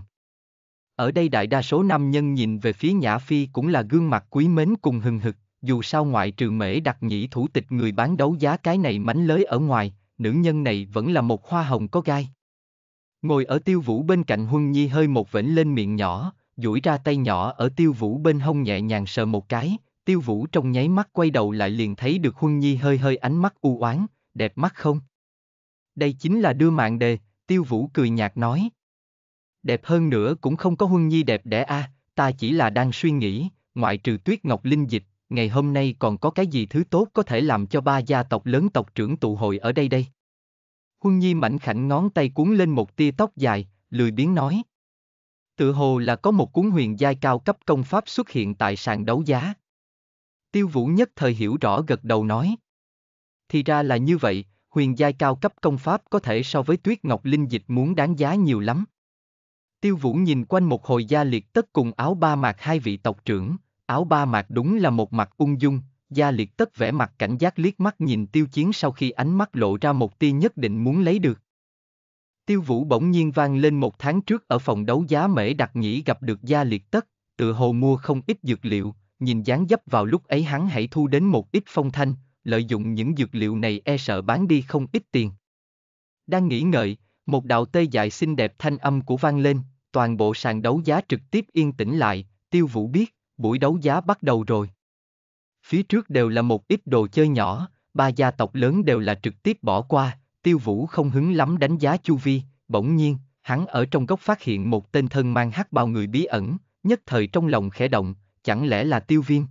Ở đây đại đa số nam nhân nhìn về phía Nhã Phi cũng là gương mặt quý mến cùng hừng hực, dù sao ngoại trừ mễ đặc nhĩ thủ tịch người bán đấu giá cái này mánh lới ở ngoài, nữ nhân này vẫn là một hoa hồng có gai. Ngồi ở tiêu vũ bên cạnh Huân Nhi hơi một vểnh lên miệng nhỏ, duỗi ra tay nhỏ ở tiêu vũ bên hông nhẹ nhàng sờ một cái, tiêu vũ trong nháy mắt quay đầu lại liền thấy được Huân Nhi hơi hơi ánh mắt u oán, đẹp mắt không? Đây chính là đưa mạng đề, tiêu vũ cười nhạt nói. Đẹp hơn nữa cũng không có Huân Nhi đẹp đẽ a, à, ta chỉ là đang suy nghĩ, ngoại trừ tuyết ngọc linh dịch, ngày hôm nay còn có cái gì thứ tốt có thể làm cho ba gia tộc lớn tộc trưởng tụ hội ở đây đây. Huân Nhi mảnh khảnh ngón tay cuốn lên một tia tóc dài, lười biếng nói. Tự hồ là có một cuốn huyền giai cao cấp công pháp xuất hiện tại sàn đấu giá. Tiêu Vũ nhất thời hiểu rõ gật đầu nói. Thì ra là như vậy, huyền giai cao cấp công pháp có thể so với tuyết ngọc linh dịch muốn đáng giá nhiều lắm. Tiêu Vũ nhìn quanh một hồi gia liệt tất cùng áo ba mạc hai vị tộc trưởng, áo ba mạc đúng là một mặt ung dung, Gia liệt tất vẻ mặt cảnh giác liếc mắt nhìn tiêu chiến sau khi ánh mắt lộ ra một tia nhất định muốn lấy được. Tiêu vũ bỗng nhiên vang lên một tháng trước ở phòng đấu giá mễ đặc nhĩ gặp được gia liệt tất, tự hồ mua không ít dược liệu, nhìn dáng dấp vào lúc ấy hắn hãy thu đến một ít phong thanh, lợi dụng những dược liệu này e sợ bán đi không ít tiền. Đang nghĩ ngợi, một đạo tê dại xinh đẹp thanh âm của vang lên, toàn bộ sàn đấu giá trực tiếp yên tĩnh lại, tiêu vũ biết, buổi đấu giá bắt đầu rồi phía trước đều là một ít đồ chơi nhỏ, ba gia tộc lớn đều là trực tiếp bỏ qua, tiêu vũ không hứng lắm đánh giá chu vi, bỗng nhiên, hắn ở trong góc phát hiện một tên thân mang hắc bao người bí ẩn, nhất thời trong lòng khẽ động, chẳng lẽ là tiêu viêm.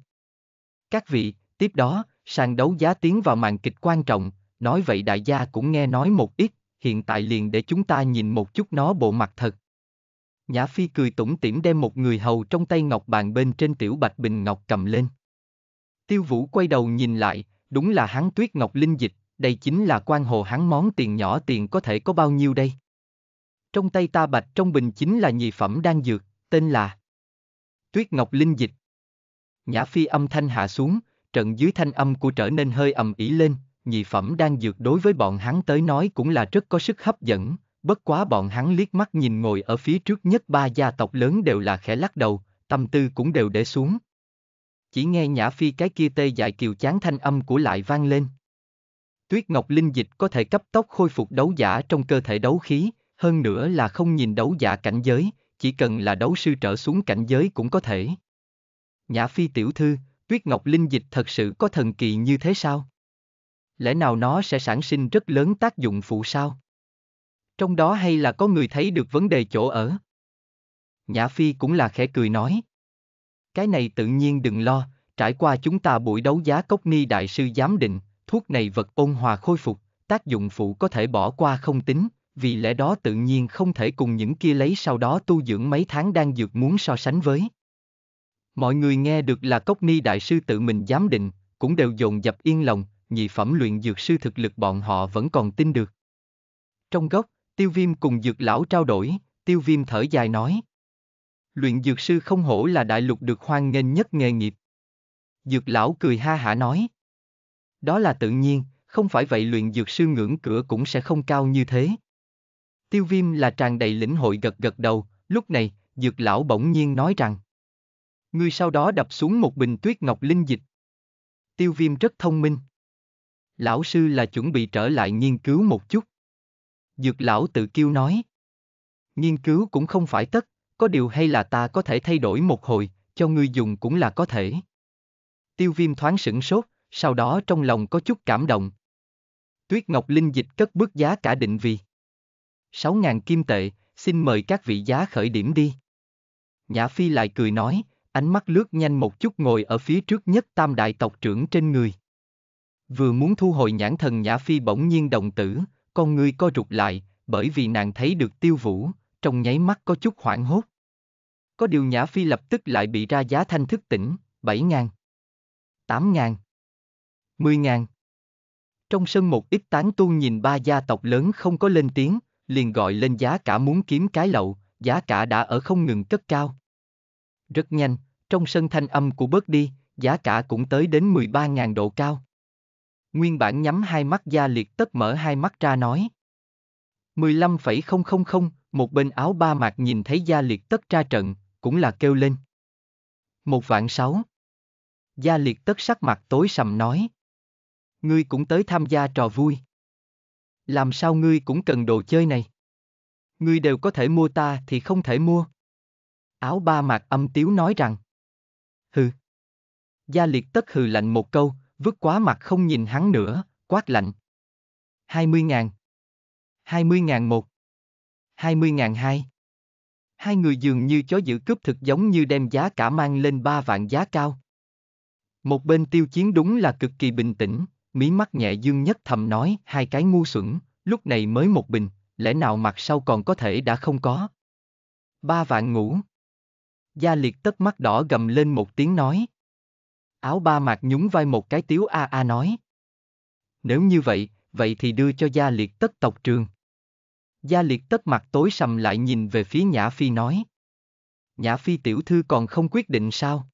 Các vị, tiếp đó, sàn đấu giá tiến vào màn kịch quan trọng, nói vậy đại gia cũng nghe nói một ít, hiện tại liền để chúng ta nhìn một chút nó bộ mặt thật. Nhã Phi cười tủm tỉm đem một người hầu trong tay ngọc bàn bên trên tiểu bạch bình ngọc cầm lên. Tiêu Vũ quay đầu nhìn lại, đúng là hắn tuyết ngọc linh dịch, đây chính là quan hồ hắn món tiền nhỏ tiền có thể có bao nhiêu đây. Trong tay ta bạch trong bình chính là nhị phẩm đang dược, tên là Tuyết ngọc linh dịch. Nhã phi âm thanh hạ xuống, trận dưới thanh âm của trở nên hơi ầm ĩ lên, nhị phẩm đang dược đối với bọn hắn tới nói cũng là rất có sức hấp dẫn, bất quá bọn hắn liếc mắt nhìn ngồi ở phía trước nhất ba gia tộc lớn đều là khẽ lắc đầu, tâm tư cũng đều để xuống, chỉ nghe Nhã Phi cái kia tê dại kiều chán thanh âm của lại vang lên. Tuyết Ngọc Linh Dịch có thể cấp tốc khôi phục đấu giả trong cơ thể đấu khí, hơn nữa là không nhìn đấu giả cảnh giới, chỉ cần là đấu sư trở xuống cảnh giới cũng có thể. Nhã Phi tiểu thư, Tuyết Ngọc Linh Dịch thật sự có thần kỳ như thế sao? Lẽ nào nó sẽ sản sinh rất lớn tác dụng phụ sao? Trong đó hay là có người thấy được vấn đề chỗ ở? Nhã Phi cũng là khẽ cười nói, cái này tự nhiên đừng lo, trải qua chúng ta buổi đấu giá cốc ni đại sư giám định, thuốc này vật ôn hòa khôi phục, tác dụng phụ có thể bỏ qua không tính, vì lẽ đó tự nhiên không thể cùng những kia lấy sau đó tu dưỡng mấy tháng đang dược muốn so sánh với. Mọi người nghe được là cốc ni đại sư tự mình giám định, cũng đều dồn dập yên lòng, nhị phẩm luyện dược sư thực lực bọn họ vẫn còn tin được. Trong góc, tiêu viêm cùng dược lão trao đổi, tiêu viêm thở dài nói, luyện dược sư không hổ là đại lục được hoan nghênh nhất nghề nghiệp. Dược lão cười ha hả nói. Đó là tự nhiên, không phải vậy luyện dược sư ngưỡng cửa cũng sẽ không cao như thế. Tiêu viêm là tràn đầy lĩnh hội gật gật đầu, lúc này, dược lão bỗng nhiên nói rằng. Ngươi sau đó đập xuống một bình tuyết ngọc linh dịch. Tiêu viêm rất thông minh. Lão sư là chuẩn bị trở lại nghiên cứu một chút. Dược lão tự kiêu nói. Nghiên cứu cũng không phải tất có điều hay là ta có thể thay đổi một hồi, cho ngươi dùng cũng là có thể. Tiêu viêm thoáng sửng sốt, sau đó trong lòng có chút cảm động. Tuyết Ngọc Linh Dịch cất bước giá cả định vị, 6.000 kim tệ, xin mời các vị giá khởi điểm đi. Nhã Phi lại cười nói, ánh mắt lướt nhanh một chút ngồi ở phía trước nhất tam đại tộc trưởng trên người. Vừa muốn thu hồi nhãn thần Nhã Phi bỗng nhiên đồng tử, con ngươi co rụt lại, bởi vì nàng thấy được tiêu vũ, trong nháy mắt có chút hoảng hốt. Có điều Nhã Phi lập tức lại bị ra giá thanh thức tỉnh, 7 ngàn, 8 ngàn, 10 ngàn. Trong sân một ít tán tu nhìn ba gia tộc lớn không có lên tiếng, liền gọi lên giá cả muốn kiếm cái lậu, giá cả đã ở không ngừng cất cao. Rất nhanh, trong sân thanh âm của bớt đi, giá cả cũng tới đến 13.000 độ cao. Nguyên bản nhắm hai mắt gia liệt tất mở hai mắt ra nói. 15,000, một bên áo ba mạc nhìn thấy gia liệt tất ra trận, cũng là kêu lên. Một vạn sáu. Gia liệt tất sắc mặt tối sầm nói. Ngươi cũng tới tham gia trò vui. Làm sao ngươi cũng cần đồ chơi này? Ngươi đều có thể mua ta thì không thể mua. Áo ba mạc âm tiếu nói rằng. Hừ. Gia liệt tất hừ lạnh một câu, vứt quá mặt không nhìn hắn nữa, quát lạnh. Hai mươi ngàn. Hai mươi ngàn một. 20.000 hai. Hai người dường như chó giữ cướp thực giống như đem giá cả mang lên ba vạn giá cao. Một bên tiêu chiến đúng là cực kỳ bình tĩnh, mí mắt nhẹ dương nhất thầm nói hai cái ngu xuẩn, lúc này mới một bình, lẽ nào mặt sau còn có thể đã không có. Ba vạn ngủ. Gia liệt tất mắt đỏ gầm lên một tiếng nói. Áo ba mặt nhún vai một cái tiếu a a nói. Nếu như vậy, vậy thì đưa cho gia liệt tất tộc trường. Gia liệt tất mặt tối sầm lại nhìn về phía Nhã Phi nói. Nhã Phi tiểu thư còn không quyết định sao?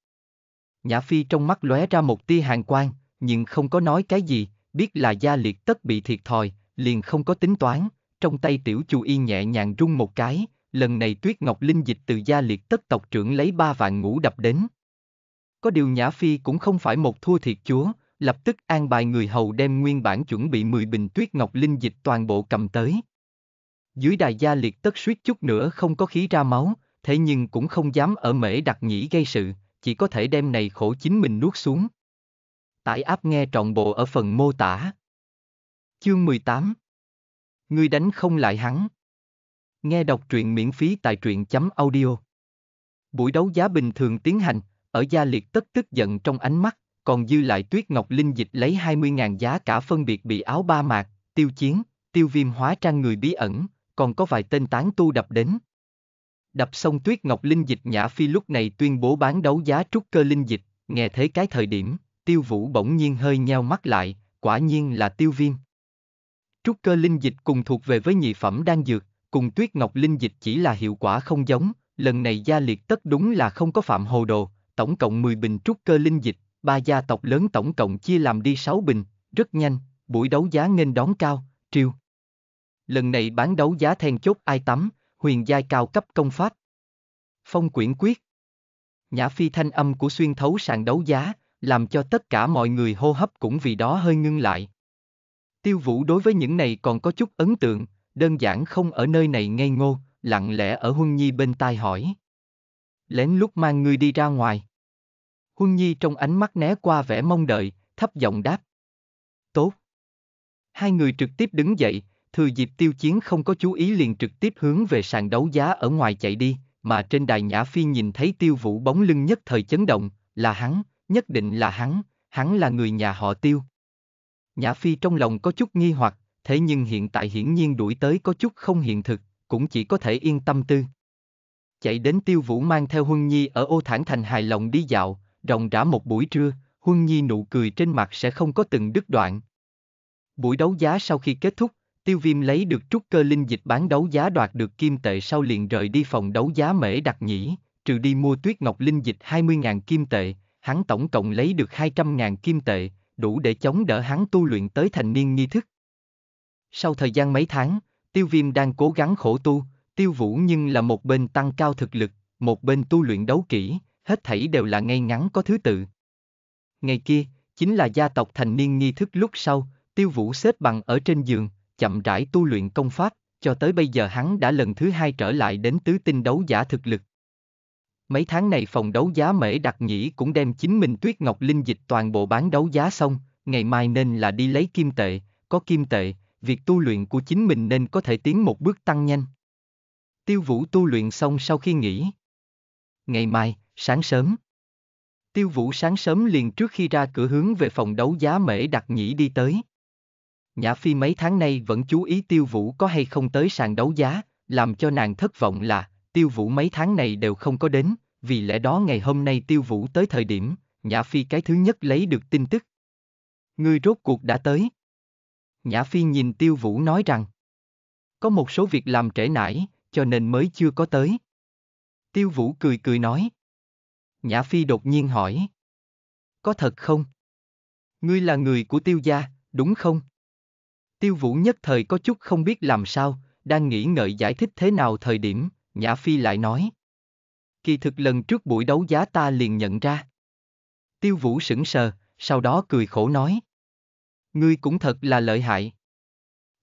Nhã Phi trong mắt lóe ra một tia hàng quan, nhưng không có nói cái gì, biết là gia liệt tất bị thiệt thòi, liền không có tính toán, trong tay tiểu chu y nhẹ nhàng rung một cái, lần này tuyết ngọc linh dịch từ gia liệt tất tộc trưởng lấy ba vạn ngũ đập đến. Có điều Nhã Phi cũng không phải một thua thiệt chúa, lập tức an bài người hầu đem nguyên bản chuẩn bị 10 bình tuyết ngọc linh dịch toàn bộ cầm tới. Dưới đài gia liệt tất suýt chút nữa không có khí ra máu, thế nhưng cũng không dám ở mễ đặt nhĩ gây sự, chỉ có thể đem này khổ chính mình nuốt xuống. Tải áp nghe trọn bộ ở phần mô tả. Chương 18 người đánh không lại hắn. Nghe đọc truyện miễn phí tại truyện.audio chấm Buổi đấu giá bình thường tiến hành, ở gia liệt tất tức giận trong ánh mắt, còn dư lại tuyết ngọc linh dịch lấy 20.000 giá cả phân biệt bị áo ba mạc, tiêu chiến, tiêu viêm hóa trang người bí ẩn, còn có vài tên tán tu đập đến. Đập xong tuyết ngọc linh dịch Nhã Phi lúc này tuyên bố bán đấu giá trúc cơ linh dịch, nghe thấy cái thời điểm, tiêu vũ bỗng nhiên hơi nheo mắt lại, quả nhiên là tiêu viêm. Trúc cơ linh dịch cùng thuộc về với nhị phẩm đang dược, cùng tuyết ngọc linh dịch chỉ là hiệu quả không giống, lần này gia liệt tất đúng là không có phạm hồ đồ, tổng cộng 10 bình trúc cơ linh dịch, ba gia tộc lớn tổng cộng chia làm đi 6 bình, rất nhanh, buổi đấu giá nghênh đón cao, triều. Lần này bán đấu giá then chốt ai tắm, huyền giai cao cấp công pháp. Phong quyển quyết. Nhã phi thanh âm của xuyên thấu sàn đấu giá, làm cho tất cả mọi người hô hấp cũng vì đó hơi ngưng lại. Tiêu vũ đối với những này còn có chút ấn tượng, đơn giản không ở nơi này ngây ngô, lặng lẽ ở Huân Nhi bên tai hỏi. Lén lúc mang người đi ra ngoài. Huân Nhi trong ánh mắt né qua vẻ mong đợi, thấp giọng đáp. Tốt. Hai người trực tiếp đứng dậy, Thừa dịp tiêu chiến không có chú ý liền trực tiếp hướng về sàn đấu giá ở ngoài chạy đi, mà trên đài Nhã Phi nhìn thấy tiêu vũ bóng lưng nhất thời chấn động, là hắn, nhất định là hắn, hắn là người nhà họ tiêu. Nhã Phi trong lòng có chút nghi hoặc, thế nhưng hiện tại hiển nhiên đuổi tới có chút không hiện thực, cũng chỉ có thể yên tâm tư. Chạy đến tiêu vũ mang theo Huân Nhi ở ô thản thành hài lòng đi dạo, ròng rã một buổi trưa, Huân Nhi nụ cười trên mặt sẽ không có từng đứt đoạn. Buổi đấu giá sau khi kết thúc, Tiêu viêm lấy được trúc cơ linh dịch bán đấu giá đoạt được kim tệ sau liền rời đi phòng đấu giá mễ đặc nhĩ, trừ đi mua tuyết ngọc linh dịch 20.000 kim tệ, hắn tổng cộng lấy được 200.000 kim tệ, đủ để chống đỡ hắn tu luyện tới thành niên nghi thức. Sau thời gian mấy tháng, tiêu viêm đang cố gắng khổ tu, tiêu vũ nhưng là một bên tăng cao thực lực, một bên tu luyện đấu kỹ, hết thảy đều là ngay ngắn có thứ tự. Ngày kia, chính là gia tộc thành niên nghi thức lúc sau, tiêu vũ xếp bằng ở trên giường, chậm rãi tu luyện công pháp, cho tới bây giờ hắn đã lần thứ hai trở lại đến tứ tinh đấu giả thực lực. Mấy tháng này phòng đấu giá mễ đặc nhĩ cũng đem chính mình tuyết ngọc linh dịch toàn bộ bán đấu giá xong, ngày mai nên là đi lấy kim tệ, có kim tệ, việc tu luyện của chính mình nên có thể tiến một bước tăng nhanh. Tiêu vũ tu luyện xong sau khi nghỉ. Ngày mai, sáng sớm. Tiêu vũ sáng sớm liền trước khi ra cửa hướng về phòng đấu giá mễ đặc nhĩ đi tới. Nhã Phi mấy tháng nay vẫn chú ý Tiêu Vũ có hay không tới sàn đấu giá, làm cho nàng thất vọng là Tiêu Vũ mấy tháng này đều không có đến, vì lẽ đó ngày hôm nay Tiêu Vũ tới thời điểm, Nhã Phi cái thứ nhất lấy được tin tức. Ngươi rốt cuộc đã tới. Nhã Phi nhìn Tiêu Vũ nói rằng, có một số việc làm trễ nải, cho nên mới chưa có tới. Tiêu Vũ cười cười nói. Nhã Phi đột nhiên hỏi. Có thật không? Ngươi là người của Tiêu Gia, đúng không? Tiêu Vũ nhất thời có chút không biết làm sao, đang nghĩ ngợi giải thích thế nào thời điểm, Nhã Phi lại nói. Kỳ thực lần trước buổi đấu giá ta liền nhận ra. Tiêu Vũ sững sờ, sau đó cười khổ nói. Ngươi cũng thật là lợi hại.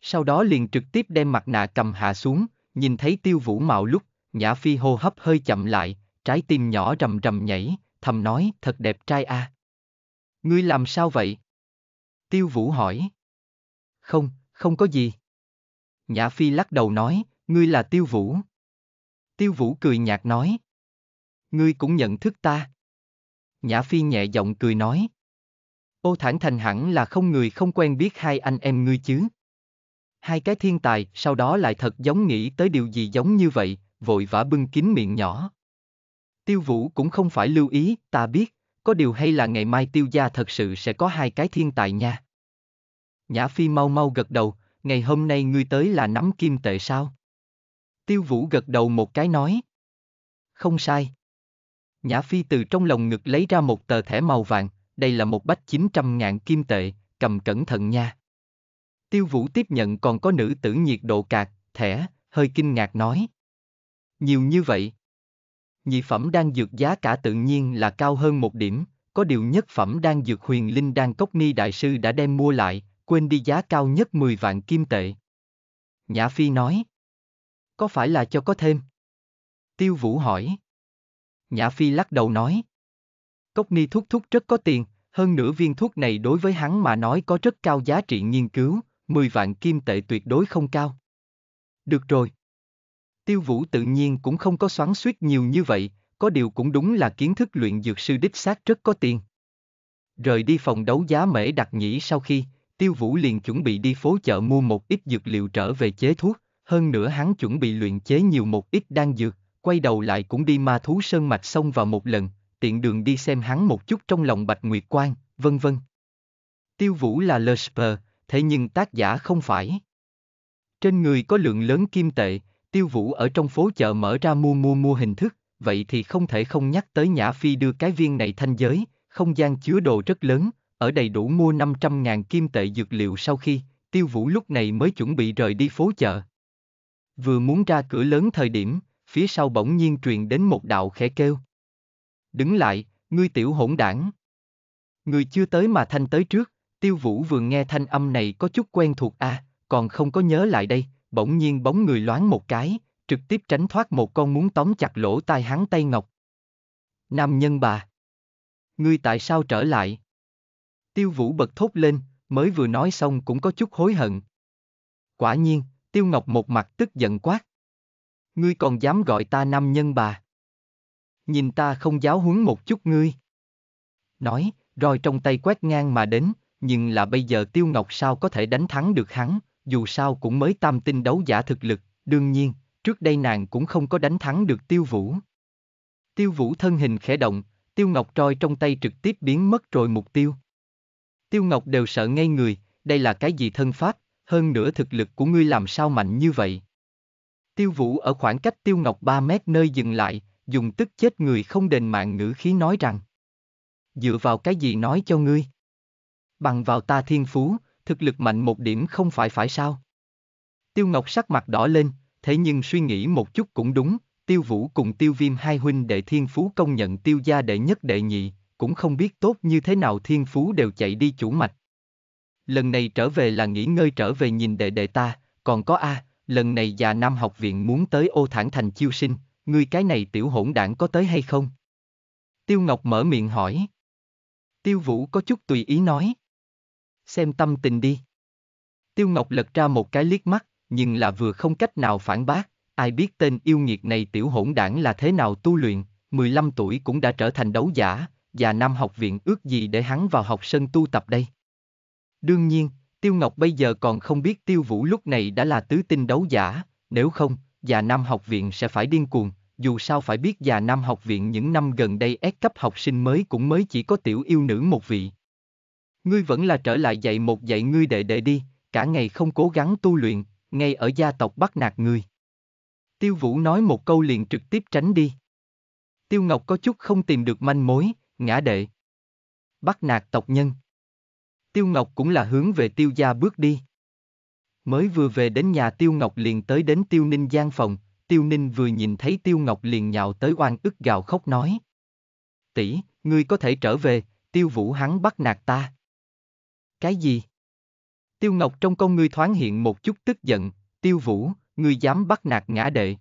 Sau đó liền trực tiếp đem mặt nạ cầm hạ xuống, nhìn thấy Tiêu Vũ mạo lúc, Nhã Phi hô hấp hơi chậm lại, trái tim nhỏ rầm rầm nhảy, thầm nói thật đẹp trai a. À. Ngươi làm sao vậy? Tiêu Vũ hỏi. Không, không có gì. Nhã Phi lắc đầu nói, ngươi là Tiêu Vũ. Tiêu Vũ cười nhạt nói. Ngươi cũng nhận thức ta. Nhã Phi nhẹ giọng cười nói. Ô thản thành hẳn là không người không quen biết hai anh em ngươi chứ. Hai cái thiên tài sau đó lại thật giống nghĩ tới điều gì giống như vậy, vội vã bưng kín miệng nhỏ. Tiêu Vũ cũng không phải lưu ý, ta biết, có điều hay là ngày mai tiêu gia thật sự sẽ có hai cái thiên tài nha. Nhã Phi mau mau gật đầu, ngày hôm nay ngươi tới là nắm kim tệ sao? Tiêu Vũ gật đầu một cái nói. Không sai. Nhã Phi từ trong lòng ngực lấy ra một tờ thẻ màu vàng, đây là một bách 900 ngàn kim tệ, cầm cẩn thận nha. Tiêu Vũ tiếp nhận còn có nữ tử nhiệt độ cạc, thẻ, hơi kinh ngạc nói. Nhiều như vậy. Nhị phẩm đang dược giá cả tự nhiên là cao hơn một điểm, có điều nhất phẩm đang dược huyền linh đang cốc ni đại sư đã đem mua lại, quên đi giá cao nhất 10 vạn kim tệ. Nhã Phi nói. Có phải là cho có thêm? Tiêu Vũ hỏi. Nhã Phi lắc đầu nói. Cốc Ni thuốc thuốc rất có tiền, hơn nữa viên thuốc này đối với hắn mà nói có rất cao giá trị nghiên cứu, 10 vạn kim tệ tuyệt đối không cao. Được rồi. Tiêu Vũ tự nhiên cũng không có xoắn suýt nhiều như vậy, có điều cũng đúng là kiến thức luyện dược sư đích xác rất có tiền. Rời đi phòng đấu giá mễ đặc nhĩ sau khi, Tiêu Vũ liền chuẩn bị đi phố chợ mua một ít dược liệu trở về chế thuốc, hơn nữa hắn chuẩn bị luyện chế nhiều một ít đan dược, quay đầu lại cũng đi ma thú sơn mạch xong vào một lần, tiện đường đi xem hắn một chút trong lòng Bạch Nguyệt Quang, vân vân. Tiêu Vũ là Le thế nhưng tác giả không phải. Trên người có lượng lớn kim tệ, Tiêu Vũ ở trong phố chợ mở ra mua mua mua hình thức, vậy thì không thể không nhắc tới Nhã Phi đưa cái viên này thanh giới, không gian chứa đồ rất lớn, ở đầy đủ mua 500.000 kim tệ dược liệu sau khi, tiêu vũ lúc này mới chuẩn bị rời đi phố chợ. Vừa muốn ra cửa lớn thời điểm, phía sau bỗng nhiên truyền đến một đạo khẽ kêu. Đứng lại, ngươi tiểu hỗn đảng. Người chưa tới mà thanh tới trước, tiêu vũ vừa nghe thanh âm này có chút quen thuộc a, à, còn không có nhớ lại đây, bỗng nhiên bóng người loáng một cái, trực tiếp tránh thoát một con muốn tóm chặt lỗ tai hắn tay ngọc. Nam nhân bà. Ngươi tại sao trở lại? Tiêu Vũ bật thốt lên, mới vừa nói xong cũng có chút hối hận. Quả nhiên, Tiêu Ngọc một mặt tức giận quát. Ngươi còn dám gọi ta nam nhân bà. Nhìn ta không giáo huấn một chút ngươi. Nói, rồi trong tay quét ngang mà đến, nhưng là bây giờ Tiêu Ngọc sao có thể đánh thắng được hắn, dù sao cũng mới tam tinh đấu giả thực lực, đương nhiên, trước đây nàng cũng không có đánh thắng được Tiêu Vũ. Tiêu Vũ thân hình khẽ động, Tiêu Ngọc roi trong tay trực tiếp biến mất rồi mục tiêu. Tiêu Ngọc đều sợ ngay người, đây là cái gì thân pháp, hơn nữa thực lực của ngươi làm sao mạnh như vậy. Tiêu Vũ ở khoảng cách Tiêu Ngọc 3 mét nơi dừng lại, dùng tức chết người không đền mạng ngữ khí nói rằng. Dựa vào cái gì nói cho ngươi? Bằng vào ta thiên phú, thực lực mạnh một điểm không phải phải sao? Tiêu Ngọc sắc mặt đỏ lên, thế nhưng suy nghĩ một chút cũng đúng, Tiêu Vũ cùng Tiêu Viêm hai huynh đệ thiên phú công nhận Tiêu gia đệ nhất đệ nhị, cũng không biết tốt như thế nào thiên phú đều chạy đi chủ mạch. Lần này trở về là nghỉ ngơi trở về nhìn đệ đệ ta, còn có A, lần này già Nam học viện muốn tới ô thản thành chiêu sinh, ngươi cái này tiểu hỗn đảng có tới hay không? Tiêu Ngọc mở miệng hỏi. Tiêu Vũ có chút tùy ý nói. Xem tâm tình đi. Tiêu Ngọc lật ra một cái liếc mắt, nhưng là vừa không cách nào phản bác, ai biết tên yêu nghiệt này tiểu hỗn đảng là thế nào tu luyện, 15 tuổi cũng đã trở thành đấu giả, và Nam học viện ước gì để hắn vào học sân tu tập đây. Đương nhiên, Tiêu Ngọc bây giờ còn không biết Tiêu Vũ lúc này đã là tứ tinh đấu giả, nếu không, già Nam học viện sẽ phải điên cuồng, dù sao phải biết già Nam học viện những năm gần đây ép cấp học sinh mới cũng mới chỉ có tiểu yêu nữ một vị. Ngươi vẫn là trở lại dạy một dạy ngươi đệ đệ đi, cả ngày không cố gắng tu luyện, ngay ở gia tộc bắt nạt ngươi. Tiêu Vũ nói một câu liền trực tiếp tránh đi. Tiêu Ngọc có chút không tìm được manh mối, ngã đệ. Bắt nạt tộc nhân. Tiêu Ngọc cũng là hướng về tiêu gia bước đi. Mới vừa về đến nhà Tiêu Ngọc liền tới đến Tiêu Ninh gian phòng, Tiêu Ninh vừa nhìn thấy Tiêu Ngọc liền nhào tới oan ức gào khóc nói. tỷ, ngươi có thể trở về, Tiêu Vũ hắn bắt nạt ta. Cái gì? Tiêu Ngọc trong con ngươi thoáng hiện một chút tức giận, Tiêu Vũ, ngươi dám bắt nạt ngã đệ.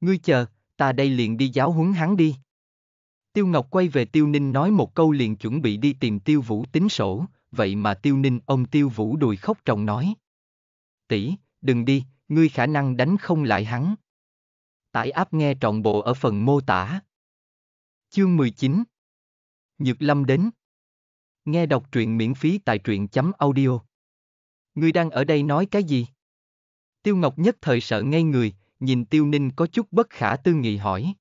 Ngươi chờ, ta đây liền đi giáo huấn hắn đi. Tiêu Ngọc quay về Tiêu Ninh nói một câu liền chuẩn bị đi tìm Tiêu Vũ tính sổ, vậy mà Tiêu Ninh ông Tiêu Vũ đùi khóc trọng nói. tỷ, đừng đi, ngươi khả năng đánh không lại hắn. Tải áp nghe trọn bộ ở phần mô tả. Chương 19 Nhược Lâm đến Nghe đọc truyện miễn phí tại truyện chấm audio. Ngươi đang ở đây nói cái gì? Tiêu Ngọc nhất thời sợ ngay người, nhìn Tiêu Ninh có chút bất khả tư nghị hỏi.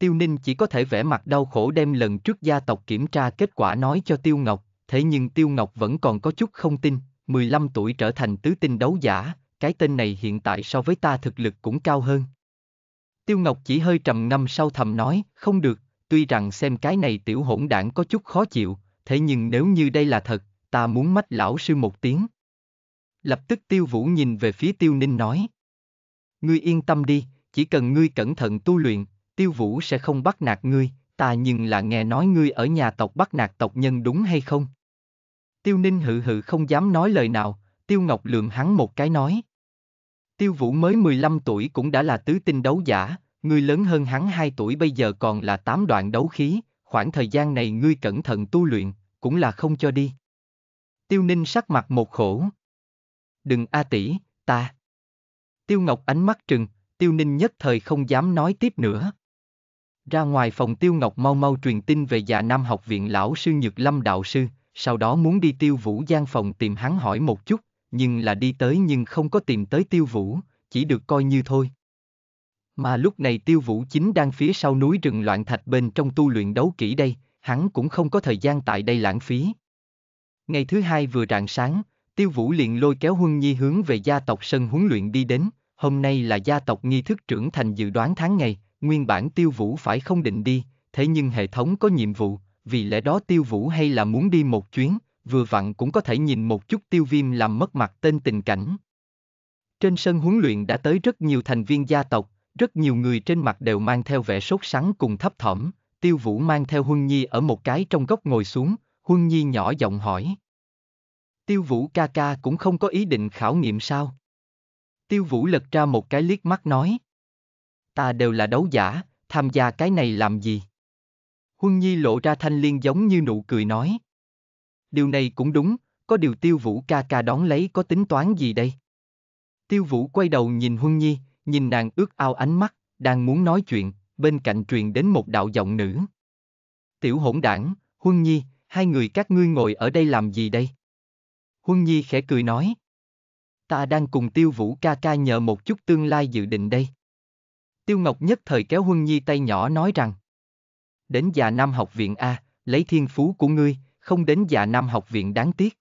Tiêu Ninh chỉ có thể vẽ mặt đau khổ đem lần trước gia tộc kiểm tra kết quả nói cho Tiêu Ngọc, thế nhưng Tiêu Ngọc vẫn còn có chút không tin, 15 tuổi trở thành tứ tinh đấu giả, cái tên này hiện tại so với ta thực lực cũng cao hơn. Tiêu Ngọc chỉ hơi trầm ngâm sau thầm nói, không được, tuy rằng xem cái này tiểu hỗn đảng có chút khó chịu, thế nhưng nếu như đây là thật, ta muốn mách lão sư một tiếng. Lập tức Tiêu Vũ nhìn về phía Tiêu Ninh nói. Ngươi yên tâm đi, chỉ cần ngươi cẩn thận tu luyện, tiêu vũ sẽ không bắt nạt ngươi, ta nhưng là nghe nói ngươi ở nhà tộc bắt nạt tộc nhân đúng hay không? Tiêu ninh hự hự không dám nói lời nào, tiêu ngọc lườm hắn một cái nói. Tiêu vũ mới 15 tuổi cũng đã là tứ tinh đấu giả, ngươi lớn hơn hắn 2 tuổi bây giờ còn là 8 đoạn đấu khí, khoảng thời gian này ngươi cẩn thận tu luyện, cũng là không cho đi. Tiêu ninh sắc mặt một khổ. Đừng a tỷ, ta. Tiêu ngọc ánh mắt trừng, tiêu ninh nhất thời không dám nói tiếp nữa. Ra ngoài phòng Tiêu Ngọc mau mau truyền tin về già Nam học viện lão sư Nhược Lâm đạo sư, sau đó muốn đi Tiêu Vũ gian phòng tìm hắn hỏi một chút, nhưng là đi tới nhưng không có tìm tới Tiêu Vũ, chỉ được coi như thôi. Mà lúc này Tiêu Vũ chính đang phía sau núi rừng loạn thạch bên trong tu luyện đấu kỹ đây, hắn cũng không có thời gian tại đây lãng phí. Ngày thứ hai vừa rạng sáng, Tiêu Vũ liền lôi kéo Huân Nhi hướng về gia tộc sân huấn luyện đi đến, hôm nay là gia tộc nghi thức trưởng thành dự đoán tháng ngày, nguyên bản tiêu vũ phải không định đi, thế nhưng hệ thống có nhiệm vụ, vì lẽ đó tiêu vũ hay là muốn đi một chuyến, vừa vặn cũng có thể nhìn một chút tiêu viêm làm mất mặt tên tình cảnh. Trên sân huấn luyện đã tới rất nhiều thành viên gia tộc, rất nhiều người trên mặt đều mang theo vẻ sốt sắng cùng thấp thỏm, tiêu vũ mang theo Huân Nhi ở một cái trong góc ngồi xuống, Huân Nhi nhỏ giọng hỏi. Tiêu vũ ca ca cũng không có ý định khảo nghiệm sao? Tiêu vũ lật ra một cái liếc mắt nói ta đều là đấu giả, tham gia cái này làm gì? Huân Nhi lộ ra thanh liên giống như nụ cười nói. Điều này cũng đúng, có điều tiêu vũ ca ca đón lấy có tính toán gì đây? Tiêu vũ quay đầu nhìn Huân Nhi, nhìn nàng ước ao ánh mắt, đang muốn nói chuyện, bên cạnh truyền đến một đạo giọng nữ. Tiểu hỗn đảng, Huân Nhi, hai người các ngươi ngồi ở đây làm gì đây? Huân Nhi khẽ cười nói. Ta đang cùng tiêu vũ ca ca nhờ một chút tương lai dự định đây. Tiêu Ngọc nhất thời kéo Huân Nhi tay nhỏ nói rằng. Đến già Nam học viện A, lấy thiên phú của ngươi, không đến già Nam học viện đáng tiếc.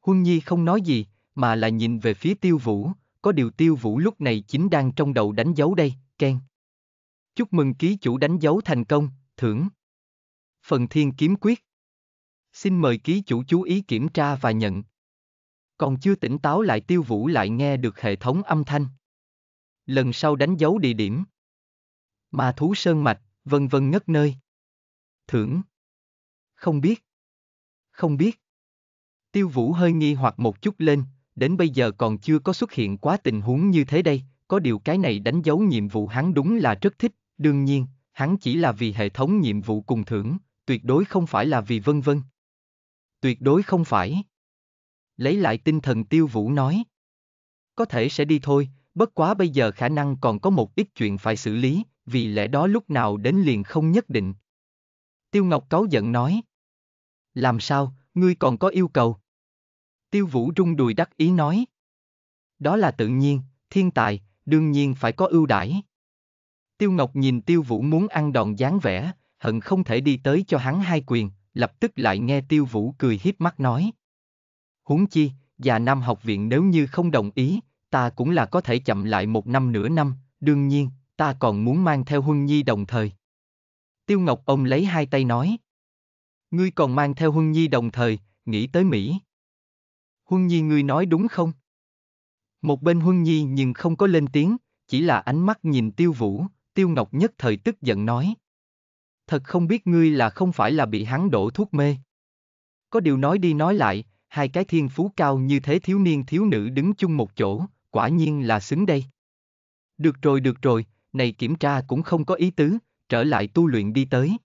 Huân Nhi không nói gì, mà là nhìn về phía tiêu vũ, có điều tiêu vũ lúc này chính đang trong đầu đánh dấu đây, khen. Chúc mừng ký chủ đánh dấu thành công, thưởng. Phần thiên kiếm quyết. Xin mời ký chủ chú ý kiểm tra và nhận. Còn chưa tỉnh táo lại tiêu vũ lại nghe được hệ thống âm thanh lần sau đánh dấu địa điểm. Ma thú sơn mạch, vân vân ngất nơi. Thưởng. Không biết. Không biết. Tiêu vũ hơi nghi hoặc một chút lên, đến bây giờ còn chưa có xuất hiện quá tình huống như thế đây, có điều cái này đánh dấu nhiệm vụ hắn đúng là rất thích, đương nhiên, hắn chỉ là vì hệ thống nhiệm vụ cùng thưởng, tuyệt đối không phải là vì vân vân. Tuyệt đối không phải. Lấy lại tinh thần tiêu vũ nói. Có thể sẽ đi thôi, Bất quá bây giờ khả năng còn có một ít chuyện phải xử lý, vì lẽ đó lúc nào đến liền không nhất định. Tiêu Ngọc cáu giận nói. Làm sao, ngươi còn có yêu cầu? Tiêu Vũ rung đùi đắc ý nói. Đó là tự nhiên, thiên tài, đương nhiên phải có ưu đãi. Tiêu Ngọc nhìn Tiêu Vũ muốn ăn đòn dáng vẻ, hận không thể đi tới cho hắn hai quyền, lập tức lại nghe Tiêu Vũ cười hiếp mắt nói. Huống chi, già Nam học viện nếu như không đồng ý, ta cũng là có thể chậm lại một năm nửa năm, đương nhiên, ta còn muốn mang theo Huân Nhi đồng thời. Tiêu Ngọc ông lấy hai tay nói. Ngươi còn mang theo Huân Nhi đồng thời, nghĩ tới Mỹ. Huân Nhi ngươi nói đúng không? Một bên Huân Nhi nhưng không có lên tiếng, chỉ là ánh mắt nhìn Tiêu Vũ, Tiêu Ngọc nhất thời tức giận nói. Thật không biết ngươi là không phải là bị hắn đổ thuốc mê. Có điều nói đi nói lại, hai cái thiên phú cao như thế thiếu niên thiếu nữ đứng chung một chỗ, quả nhiên là xứng đây. Được rồi được rồi, này kiểm tra cũng không có ý tứ, trở lại tu luyện đi tới.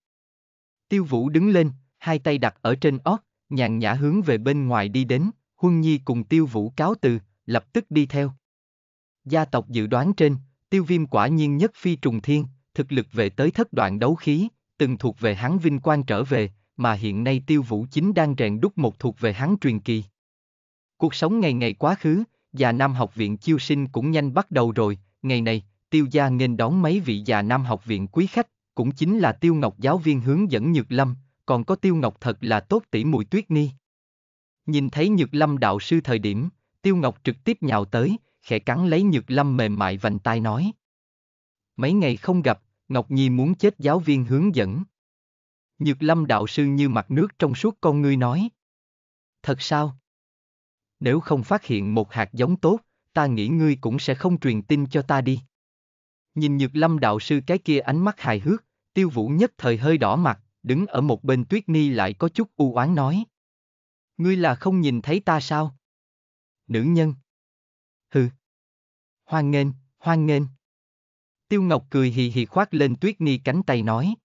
Tiêu vũ đứng lên, hai tay đặt ở trên ót, nhàn nhã hướng về bên ngoài đi đến, Huân Nhi cùng tiêu vũ cáo từ, lập tức đi theo. Gia tộc dự đoán trên, tiêu viêm quả nhiên nhất phi trùng thiên, thực lực về tới thất đoạn đấu khí, từng thuộc về hắn vinh quang trở về, mà hiện nay tiêu vũ chính đang rèn đúc một thuộc về hắn truyền kỳ. Cuộc sống ngày ngày quá khứ, già Nam học viện chiêu sinh cũng nhanh bắt đầu rồi, ngày này, tiêu gia nên đón mấy vị già Nam học viện quý khách, cũng chính là tiêu ngọc giáo viên hướng dẫn Nhược Lâm, còn có tiêu ngọc thật là tốt tỷ mùi tuyết ni. Nhìn thấy Nhược Lâm đạo sư thời điểm, tiêu ngọc trực tiếp nhào tới, khẽ cắn lấy Nhược Lâm mềm mại vành tai nói. Mấy ngày không gặp, Ngọc Nhi muốn chết giáo viên hướng dẫn. Nhược Lâm đạo sư như mặt nước trong suốt con ngươi nói. Thật sao? nếu không phát hiện một hạt giống tốt, ta nghĩ ngươi cũng sẽ không truyền tin cho ta đi. Nhìn Nhược Lâm đạo sư cái kia ánh mắt hài hước, tiêu vũ nhất thời hơi đỏ mặt, đứng ở một bên tuyết ni lại có chút u oán nói. Ngươi là không nhìn thấy ta sao? Nữ nhân. Hừ. Hoan nghênh, hoan nghênh. Tiêu Ngọc cười hì hì khoác lên tuyết ni cánh tay nói.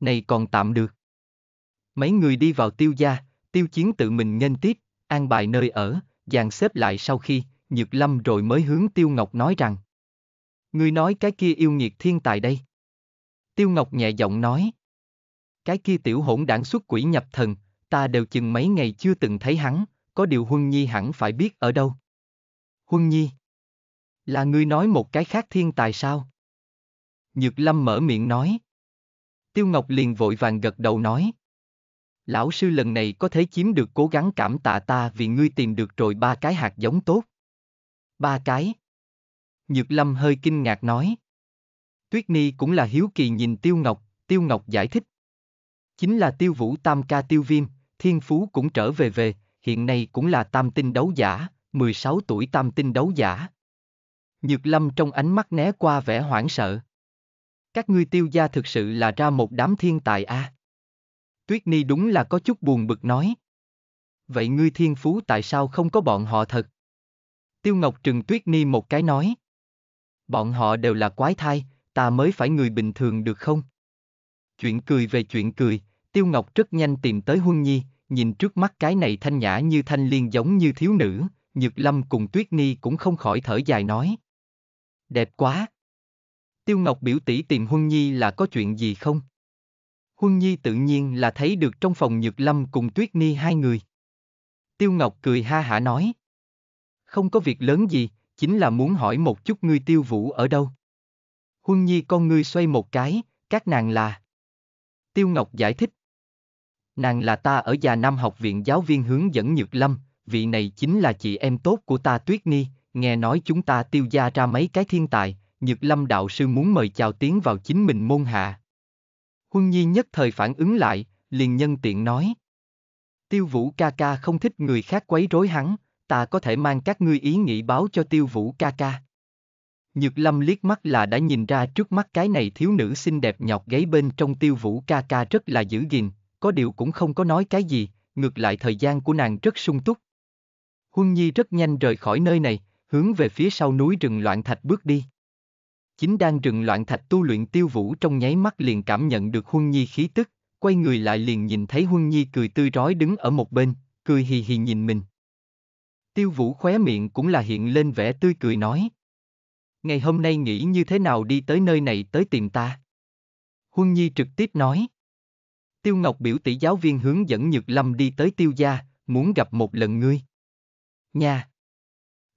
Này còn tạm được. Mấy người đi vào tiêu gia, tiêu chiến tự mình nghênh tiếp, an bài nơi ở, dàn xếp lại sau khi, Nhược Lâm rồi mới hướng Tiêu Ngọc nói rằng. Ngươi nói cái kia yêu nghiệt thiên tài đây. Tiêu Ngọc nhẹ giọng nói. Cái kia tiểu hỗn đảng xuất quỷ nhập thần, ta đều chừng mấy ngày chưa từng thấy hắn, có điều Huân Nhi hẳn phải biết ở đâu. Huân Nhi. Là ngươi nói một cái khác thiên tài sao? Nhược Lâm mở miệng nói. Tiêu Ngọc liền vội vàng gật đầu nói lão sư lần này có thể chiếm được cố gắng cảm tạ ta vì ngươi tìm được rồi ba cái hạt giống tốt. Ba cái. Nhược Lâm hơi kinh ngạc nói. Tuyết Ni cũng là hiếu kỳ nhìn Tiêu Ngọc, Tiêu Ngọc giải thích. Chính là Tiêu Vũ Tam Ca Tiêu Viêm, Thiên Phú cũng trở về về, hiện nay cũng là tam tinh đấu giả, 16 tuổi tam tinh đấu giả. Nhược Lâm trong ánh mắt né qua vẻ hoảng sợ. Các ngươi tiêu gia thực sự là ra một đám thiên tài a. À. Tuyết Ni đúng là có chút buồn bực nói. Vậy ngươi thiên phú tại sao không có bọn họ thật? Tiêu Ngọc Trừng Tuyết Ni một cái nói. Bọn họ đều là quái thai, ta mới phải người bình thường được không? Chuyện cười về chuyện cười, Tiêu Ngọc rất nhanh tìm tới Huân Nhi, nhìn trước mắt cái này thanh nhã như thanh liên giống như thiếu nữ, Nhược Lâm cùng Tuyết Ni cũng không khỏi thở dài nói. Đẹp quá! Tiêu Ngọc biểu tỷ tìm Huân Nhi là có chuyện gì không? Huân Nhi tự nhiên là thấy được trong phòng Nhược Lâm cùng Tuyết Ni hai người. Tiêu Ngọc cười ha hả nói. Không có việc lớn gì, chính là muốn hỏi một chút ngươi tiêu vũ ở đâu. Huân Nhi con ngươi xoay một cái, các nàng là. Tiêu Ngọc giải thích. Nàng là ta ở già Nam học viện giáo viên hướng dẫn Nhược Lâm, vị này chính là chị em tốt của ta Tuyết Ni, nghe nói chúng ta tiêu gia ra mấy cái thiên tài, Nhược Lâm đạo sư muốn mời chào tiến vào chính mình môn hạ, Huân Nhi nhất thời phản ứng lại, liền nhân tiện nói. Tiêu Vũ ca ca không thích người khác quấy rối hắn, ta có thể mang các ngươi ý nghĩ báo cho Tiêu Vũ ca ca. Nhược Lâm liếc mắt là đã nhìn ra trước mắt cái này thiếu nữ xinh đẹp nhọc gáy bên trong Tiêu Vũ ca ca rất là giữ gìn, có điều cũng không có nói cái gì, ngược lại thời gian của nàng rất sung túc. Huân Nhi rất nhanh rời khỏi nơi này, hướng về phía sau núi rừng loạn thạch bước đi chính đang rừng loạn thạch tu luyện tiêu vũ trong nháy mắt liền cảm nhận được huân nhi khí tức, quay người lại liền nhìn thấy huân nhi cười tươi rói đứng ở một bên, cười hì hì nhìn mình. Tiêu vũ khóe miệng cũng là hiện lên vẻ tươi cười nói. Ngày hôm nay nghĩ như thế nào đi tới nơi này tới tìm ta? Huân Nhi trực tiếp nói. Tiêu Ngọc biểu tỷ giáo viên hướng dẫn Nhược Lâm đi tới Tiêu Gia, muốn gặp một lần ngươi. Nha!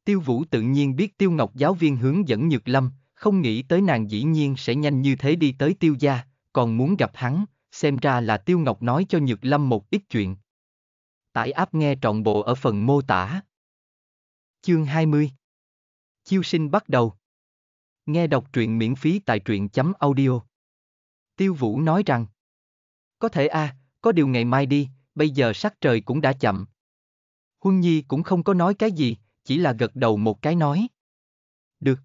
Tiêu Vũ tự nhiên biết Tiêu Ngọc giáo viên hướng dẫn Nhược Lâm, không nghĩ tới nàng dĩ nhiên sẽ nhanh như thế đi tới tiêu gia, còn muốn gặp hắn, xem ra là tiêu ngọc nói cho Nhược Lâm một ít chuyện. Tải áp nghe trọn bộ ở phần mô tả. Chương 20 Chiêu sinh bắt đầu Nghe đọc truyện miễn phí tại truyện.audio chấm Tiêu Vũ nói rằng Có thể a, à, có điều ngày mai đi, bây giờ sắc trời cũng đã chậm. Huân Nhi cũng không có nói cái gì, chỉ là gật đầu một cái nói. Được.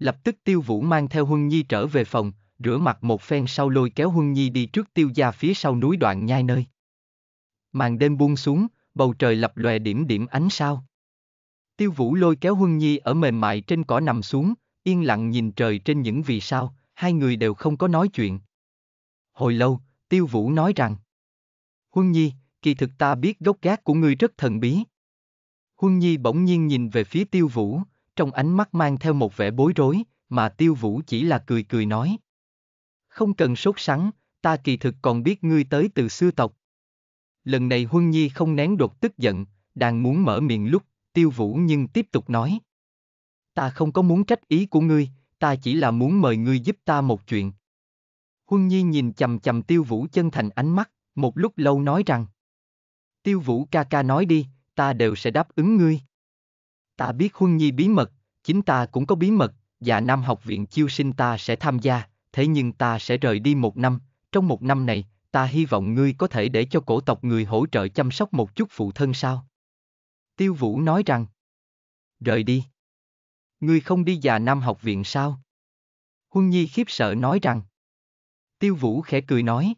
Lập tức Tiêu Vũ mang theo Huân Nhi trở về phòng, rửa mặt một phen sau lôi kéo Huân Nhi đi trước Tiêu gia phía sau núi đoạn nhai nơi. Màn đêm buông xuống, bầu trời lập lòe điểm điểm ánh sao. Tiêu Vũ lôi kéo Huân Nhi ở mềm mại trên cỏ nằm xuống, yên lặng nhìn trời trên những vì sao, hai người đều không có nói chuyện. Hồi lâu, Tiêu Vũ nói rằng Huân Nhi, kỳ thực ta biết gốc gác của ngươi rất thần bí. Huân Nhi bỗng nhiên nhìn về phía Tiêu Vũ, trong ánh mắt mang theo một vẻ bối rối, mà tiêu vũ chỉ là cười cười nói. Không cần sốt sắng, ta kỳ thực còn biết ngươi tới từ sư tộc. Lần này Huân Nhi không nén đột tức giận, đang muốn mở miệng lúc, tiêu vũ nhưng tiếp tục nói. Ta không có muốn trách ý của ngươi, ta chỉ là muốn mời ngươi giúp ta một chuyện. Huân Nhi nhìn chầm chầm tiêu vũ chân thành ánh mắt, một lúc lâu nói rằng. Tiêu vũ ca ca nói đi, ta đều sẽ đáp ứng ngươi. Ta biết Huân Nhi bí mật, chính ta cũng có bí mật, và Nam học viện chiêu sinh ta sẽ tham gia, thế nhưng ta sẽ rời đi một năm, trong một năm này, ta hy vọng ngươi có thể để cho cổ tộc người hỗ trợ chăm sóc một chút phụ thân sao? Tiêu Vũ nói rằng, rời đi. Ngươi không đi già Nam học viện sao? Huân Nhi khiếp sợ nói rằng, Tiêu Vũ khẽ cười nói,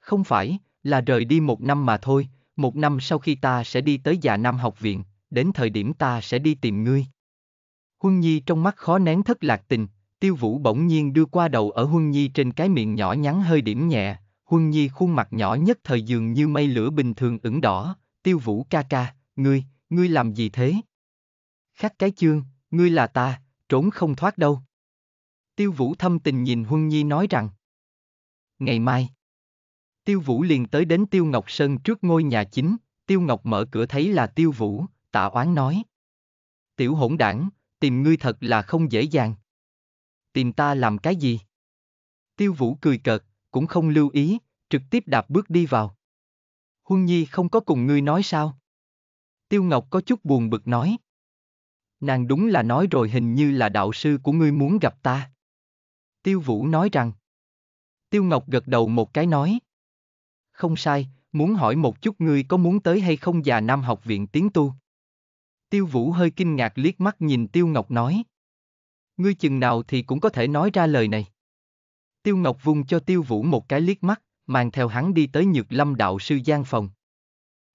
không phải, là rời đi một năm mà thôi, một năm sau khi ta sẽ đi tới già Nam học viện, đến thời điểm ta sẽ đi tìm ngươi. Huân Nhi trong mắt khó nén thất lạc tình, tiêu vũ bỗng nhiên đưa qua đầu ở Huân Nhi trên cái miệng nhỏ nhắn hơi điểm nhẹ, Huân Nhi khuôn mặt nhỏ nhất thời dường như mây lửa bình thường ửng đỏ, tiêu vũ ca ca, ngươi, ngươi làm gì thế? Khắc cái chương, ngươi là ta, trốn không thoát đâu. Tiêu vũ thâm tình nhìn Huân Nhi nói rằng, ngày mai, Tiêu Vũ liền tới đến Tiêu Ngọc Sơn trước ngôi nhà chính, Tiêu Ngọc mở cửa thấy là Tiêu Vũ, tạ oán nói. Tiểu hỗn đảng, tìm ngươi thật là không dễ dàng. Tìm ta làm cái gì? Tiêu vũ cười cợt, cũng không lưu ý, trực tiếp đạp bước đi vào. Huân Nhi không có cùng ngươi nói sao? Tiêu Ngọc có chút buồn bực nói. Nàng đúng là nói rồi hình như là đạo sư của ngươi muốn gặp ta. Tiêu Vũ nói rằng. Tiêu Ngọc gật đầu một cái nói. Không sai, muốn hỏi một chút ngươi có muốn tới hay không già Nam học viện tiếng tu. Tiêu Vũ hơi kinh ngạc liếc mắt nhìn Tiêu Ngọc nói. Ngươi chừng nào thì cũng có thể nói ra lời này. Tiêu Ngọc vung cho Tiêu Vũ một cái liếc mắt, mang theo hắn đi tới Nhược Lâm đạo sư gian phòng.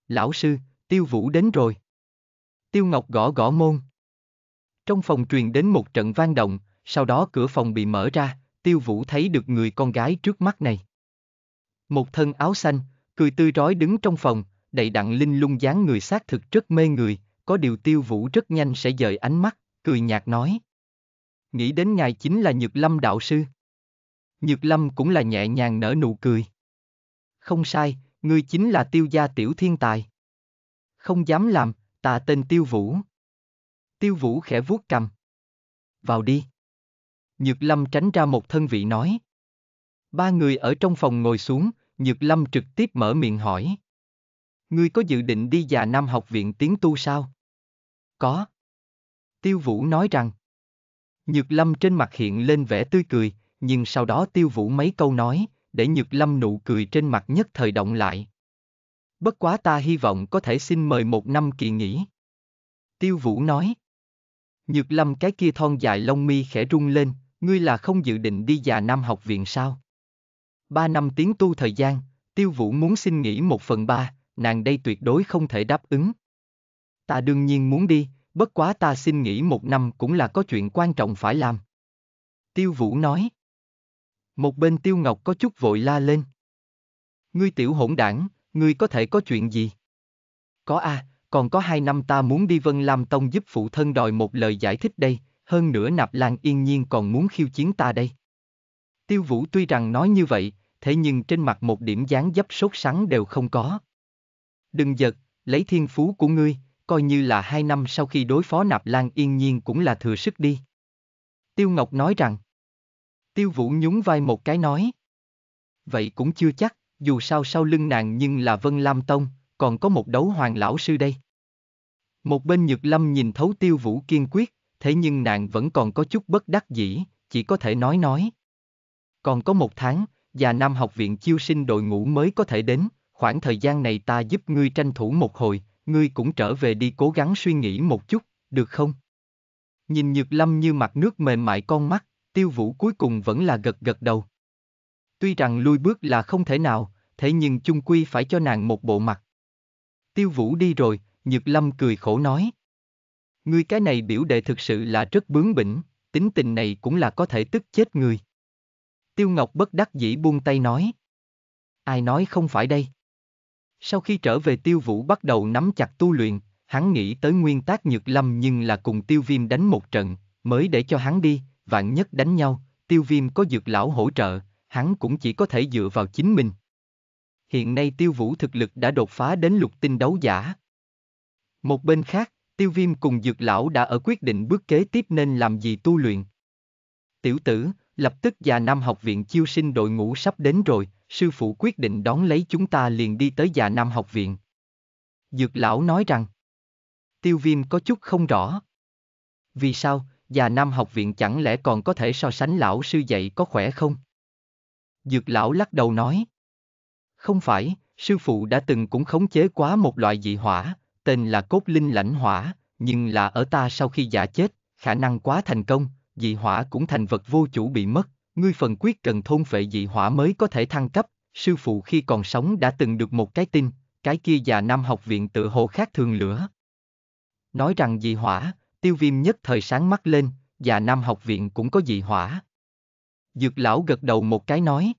Lão sư, Tiêu Vũ đến rồi. Tiêu Ngọc gõ gõ môn. Trong phòng truyền đến một trận vang động, sau đó cửa phòng bị mở ra, Tiêu Vũ thấy được người con gái trước mắt này. Một thân áo xanh, cười tươi rói đứng trong phòng, đầy đặn linh lung dáng người xác thực rất mê người, có điều tiêu vũ rất nhanh sẽ dời ánh mắt, cười nhạt nói. Nghĩ đến ngài chính là Nhược Lâm đạo sư. Nhược Lâm cũng là nhẹ nhàng nở nụ cười. Không sai, ngươi chính là tiêu gia tiểu thiên tài. Không dám làm, ta tên tiêu vũ. Tiêu vũ khẽ vuốt cầm. Vào đi. Nhược Lâm tránh ra một thân vị nói. Ba người ở trong phòng ngồi xuống, Nhược Lâm trực tiếp mở miệng hỏi. Ngươi có dự định đi già Nam học viện tiến tu sao? Có. Tiêu Vũ nói rằng. Nhược Lâm trên mặt hiện lên vẻ tươi cười, nhưng sau đó Tiêu Vũ mấy câu nói, để Nhược Lâm nụ cười trên mặt nhất thời động lại. Bất quá ta hy vọng có thể xin mời một năm kỳ nghỉ. Tiêu Vũ nói. Nhược Lâm cái kia thon dài lông mi khẽ rung lên, ngươi là không dự định đi già Nam học viện sao? Ba năm tiếng tu thời gian, Tiêu Vũ muốn xin nghỉ một phần ba, nàng đây tuyệt đối không thể đáp ứng. Ta đương nhiên muốn đi, bất quá ta xin nghỉ một năm cũng là có chuyện quan trọng phải làm. Tiêu Vũ nói. Một bên Tiêu Ngọc có chút vội la lên. Ngươi tiểu hỗn đảng, ngươi có thể có chuyện gì? Có a, à, còn có hai năm ta muốn đi Vân Lam Tông giúp phụ thân đòi một lời giải thích đây, hơn nữa nạp lan yên nhiên còn muốn khiêu chiến ta đây. Tiêu Vũ tuy rằng nói như vậy, thế nhưng trên mặt một điểm dáng dấp sốt sắng đều không có. Đừng giật, lấy thiên phú của ngươi, coi như là hai năm sau khi đối phó nạp lan yên nhiên cũng là thừa sức đi. Tiêu Ngọc nói rằng. Tiêu Vũ nhún vai một cái nói. Vậy cũng chưa chắc, dù sao sau lưng nàng nhưng là Vân Lam Tông, còn có một đấu hoàng lão sư đây. Một bên Nhược Lâm nhìn thấu Tiêu Vũ kiên quyết, thế nhưng nàng vẫn còn có chút bất đắc dĩ, chỉ có thể nói nói. Còn có một tháng, và Nam học viện chiêu sinh đội ngũ mới có thể đến, khoảng thời gian này ta giúp ngươi tranh thủ một hồi, ngươi cũng trở về đi cố gắng suy nghĩ một chút, được không? Nhìn Nhược Lâm như mặt nước mềm mại con mắt, tiêu vũ cuối cùng vẫn là gật gật đầu. Tuy rằng lui bước là không thể nào, thế nhưng chung quy phải cho nàng một bộ mặt. Tiêu vũ đi rồi, Nhược Lâm cười khổ nói. Ngươi cái này biểu đệ thực sự là rất bướng bỉnh, tính tình này cũng là có thể tức chết người. Tiêu Ngọc bất đắc dĩ buông tay nói. Ai nói không phải đây? Sau khi trở về tiêu vũ bắt đầu nắm chặt tu luyện, hắn nghĩ tới nguyên tác nhược lâm nhưng là cùng tiêu viêm đánh một trận, mới để cho hắn đi, vạn nhất đánh nhau, tiêu viêm có dược lão hỗ trợ, hắn cũng chỉ có thể dựa vào chính mình. Hiện nay tiêu vũ thực lực đã đột phá đến lục tinh đấu giả. Một bên khác, tiêu viêm cùng dược lão đã ở quyết định bước kế tiếp nên làm gì tu luyện. Tiểu tử, lập tức già nam học viện chiêu sinh đội ngũ sắp đến rồi, sư phụ quyết định đón lấy chúng ta liền đi tới già Nam học viện. Dược lão nói rằng, tiêu viêm có chút không rõ. Vì sao, già Nam học viện chẳng lẽ còn có thể so sánh lão sư dạy có khỏe không? Dược lão lắc đầu nói, không phải, sư phụ đã từng cũng khống chế quá một loại dị hỏa, tên là cốt linh lãnh hỏa, nhưng là ở ta sau khi giả chết, khả năng quá thành công, dị hỏa cũng thành vật vô chủ bị mất, ngươi phần quyết cần thôn phệ dị hỏa mới có thể thăng cấp, sư phụ khi còn sống đã từng được một cái tin, cái kia già nam học viện tự hồ khác thường lửa. Nói rằng dị hỏa, tiêu viêm nhất thời sáng mắt lên, già nam học viện cũng có dị hỏa. Dược lão gật đầu một cái nói.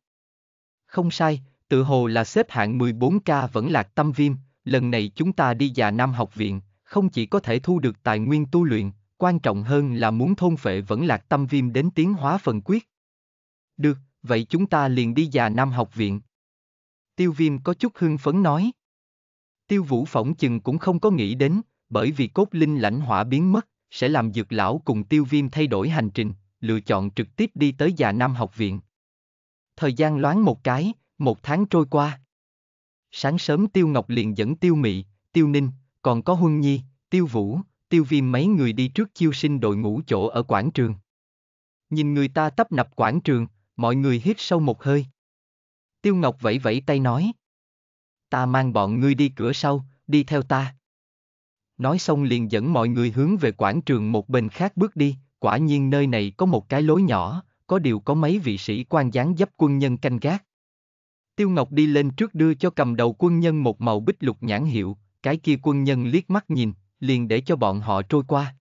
Không sai, tự hồ là xếp hạng 14K vẫn lạc tâm viêm, lần này chúng ta đi già nam học viện, không chỉ có thể thu được tài nguyên tu luyện, quan trọng hơn là muốn thôn phệ vẫn lạc tâm viêm đến tiến hóa phần quyết. Được, vậy chúng ta liền đi già Nam học viện. Tiêu viêm có chút hưng phấn nói. Tiêu vũ phỏng chừng cũng không có nghĩ đến, bởi vì cốt linh lãnh hỏa biến mất, sẽ làm dược lão cùng tiêu viêm thay đổi hành trình, lựa chọn trực tiếp đi tới già Nam học viện. Thời gian loáng một cái, một tháng trôi qua. Sáng sớm Tiêu Ngọc liền dẫn Tiêu Mị, Tiêu Ninh, còn có Huân Nhi, Tiêu Vũ, Tiêu Viêm mấy người đi trước chiêu sinh đội ngũ chỗ ở quảng trường. Nhìn người ta tấp nập quảng trường, Mọi người hít sâu một hơi. Tiêu Ngọc vẫy vẫy tay nói. Ta mang bọn ngươi đi cửa sau, đi theo ta. Nói xong liền dẫn mọi người hướng về quảng trường một bên khác bước đi, quả nhiên nơi này có một cái lối nhỏ, có điều có mấy vị sĩ quan gián dấp quân nhân canh gác. Tiêu Ngọc đi lên trước đưa cho cầm đầu quân nhân một màu bích lục nhãn hiệu, cái kia quân nhân liếc mắt nhìn, liền để cho bọn họ trôi qua.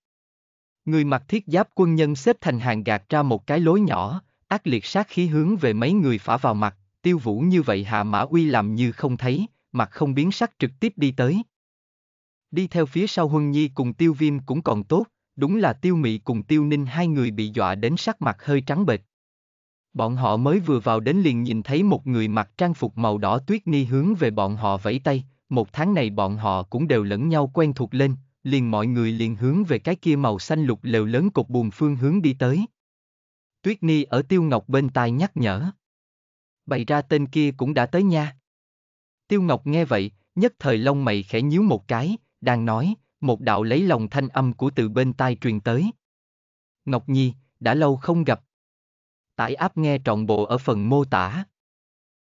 Người mặc thiết giáp quân nhân xếp thành hàng gạt ra một cái lối nhỏ, ác liệt sát khí hướng về mấy người phả vào mặt, tiêu vũ như vậy hạ mã uy làm như không thấy, mặt không biến sắc trực tiếp đi tới. Đi theo phía sau Huân Nhi cùng tiêu viêm cũng còn tốt, đúng là tiêu mị cùng tiêu ninh hai người bị dọa đến sắc mặt hơi trắng bệch. Bọn họ mới vừa vào đến liền nhìn thấy một người mặc trang phục màu đỏ tuyết ni hướng về bọn họ vẫy tay, một tháng này bọn họ cũng đều lẫn nhau quen thuộc lên, liền mọi người liền hướng về cái kia màu xanh lục lều lớn cột buồn phương hướng đi tới. Tuyết Ni ở Tiêu Ngọc bên tai nhắc nhở. Bày ra tên kia cũng đã tới nha. Tiêu Ngọc nghe vậy, nhất thời lông mày khẽ nhíu một cái, đang nói, một đạo lấy lòng thanh âm của từ bên tai truyền tới. Ngọc Nhi, đã lâu không gặp. Tải áp nghe trọn bộ ở phần mô tả.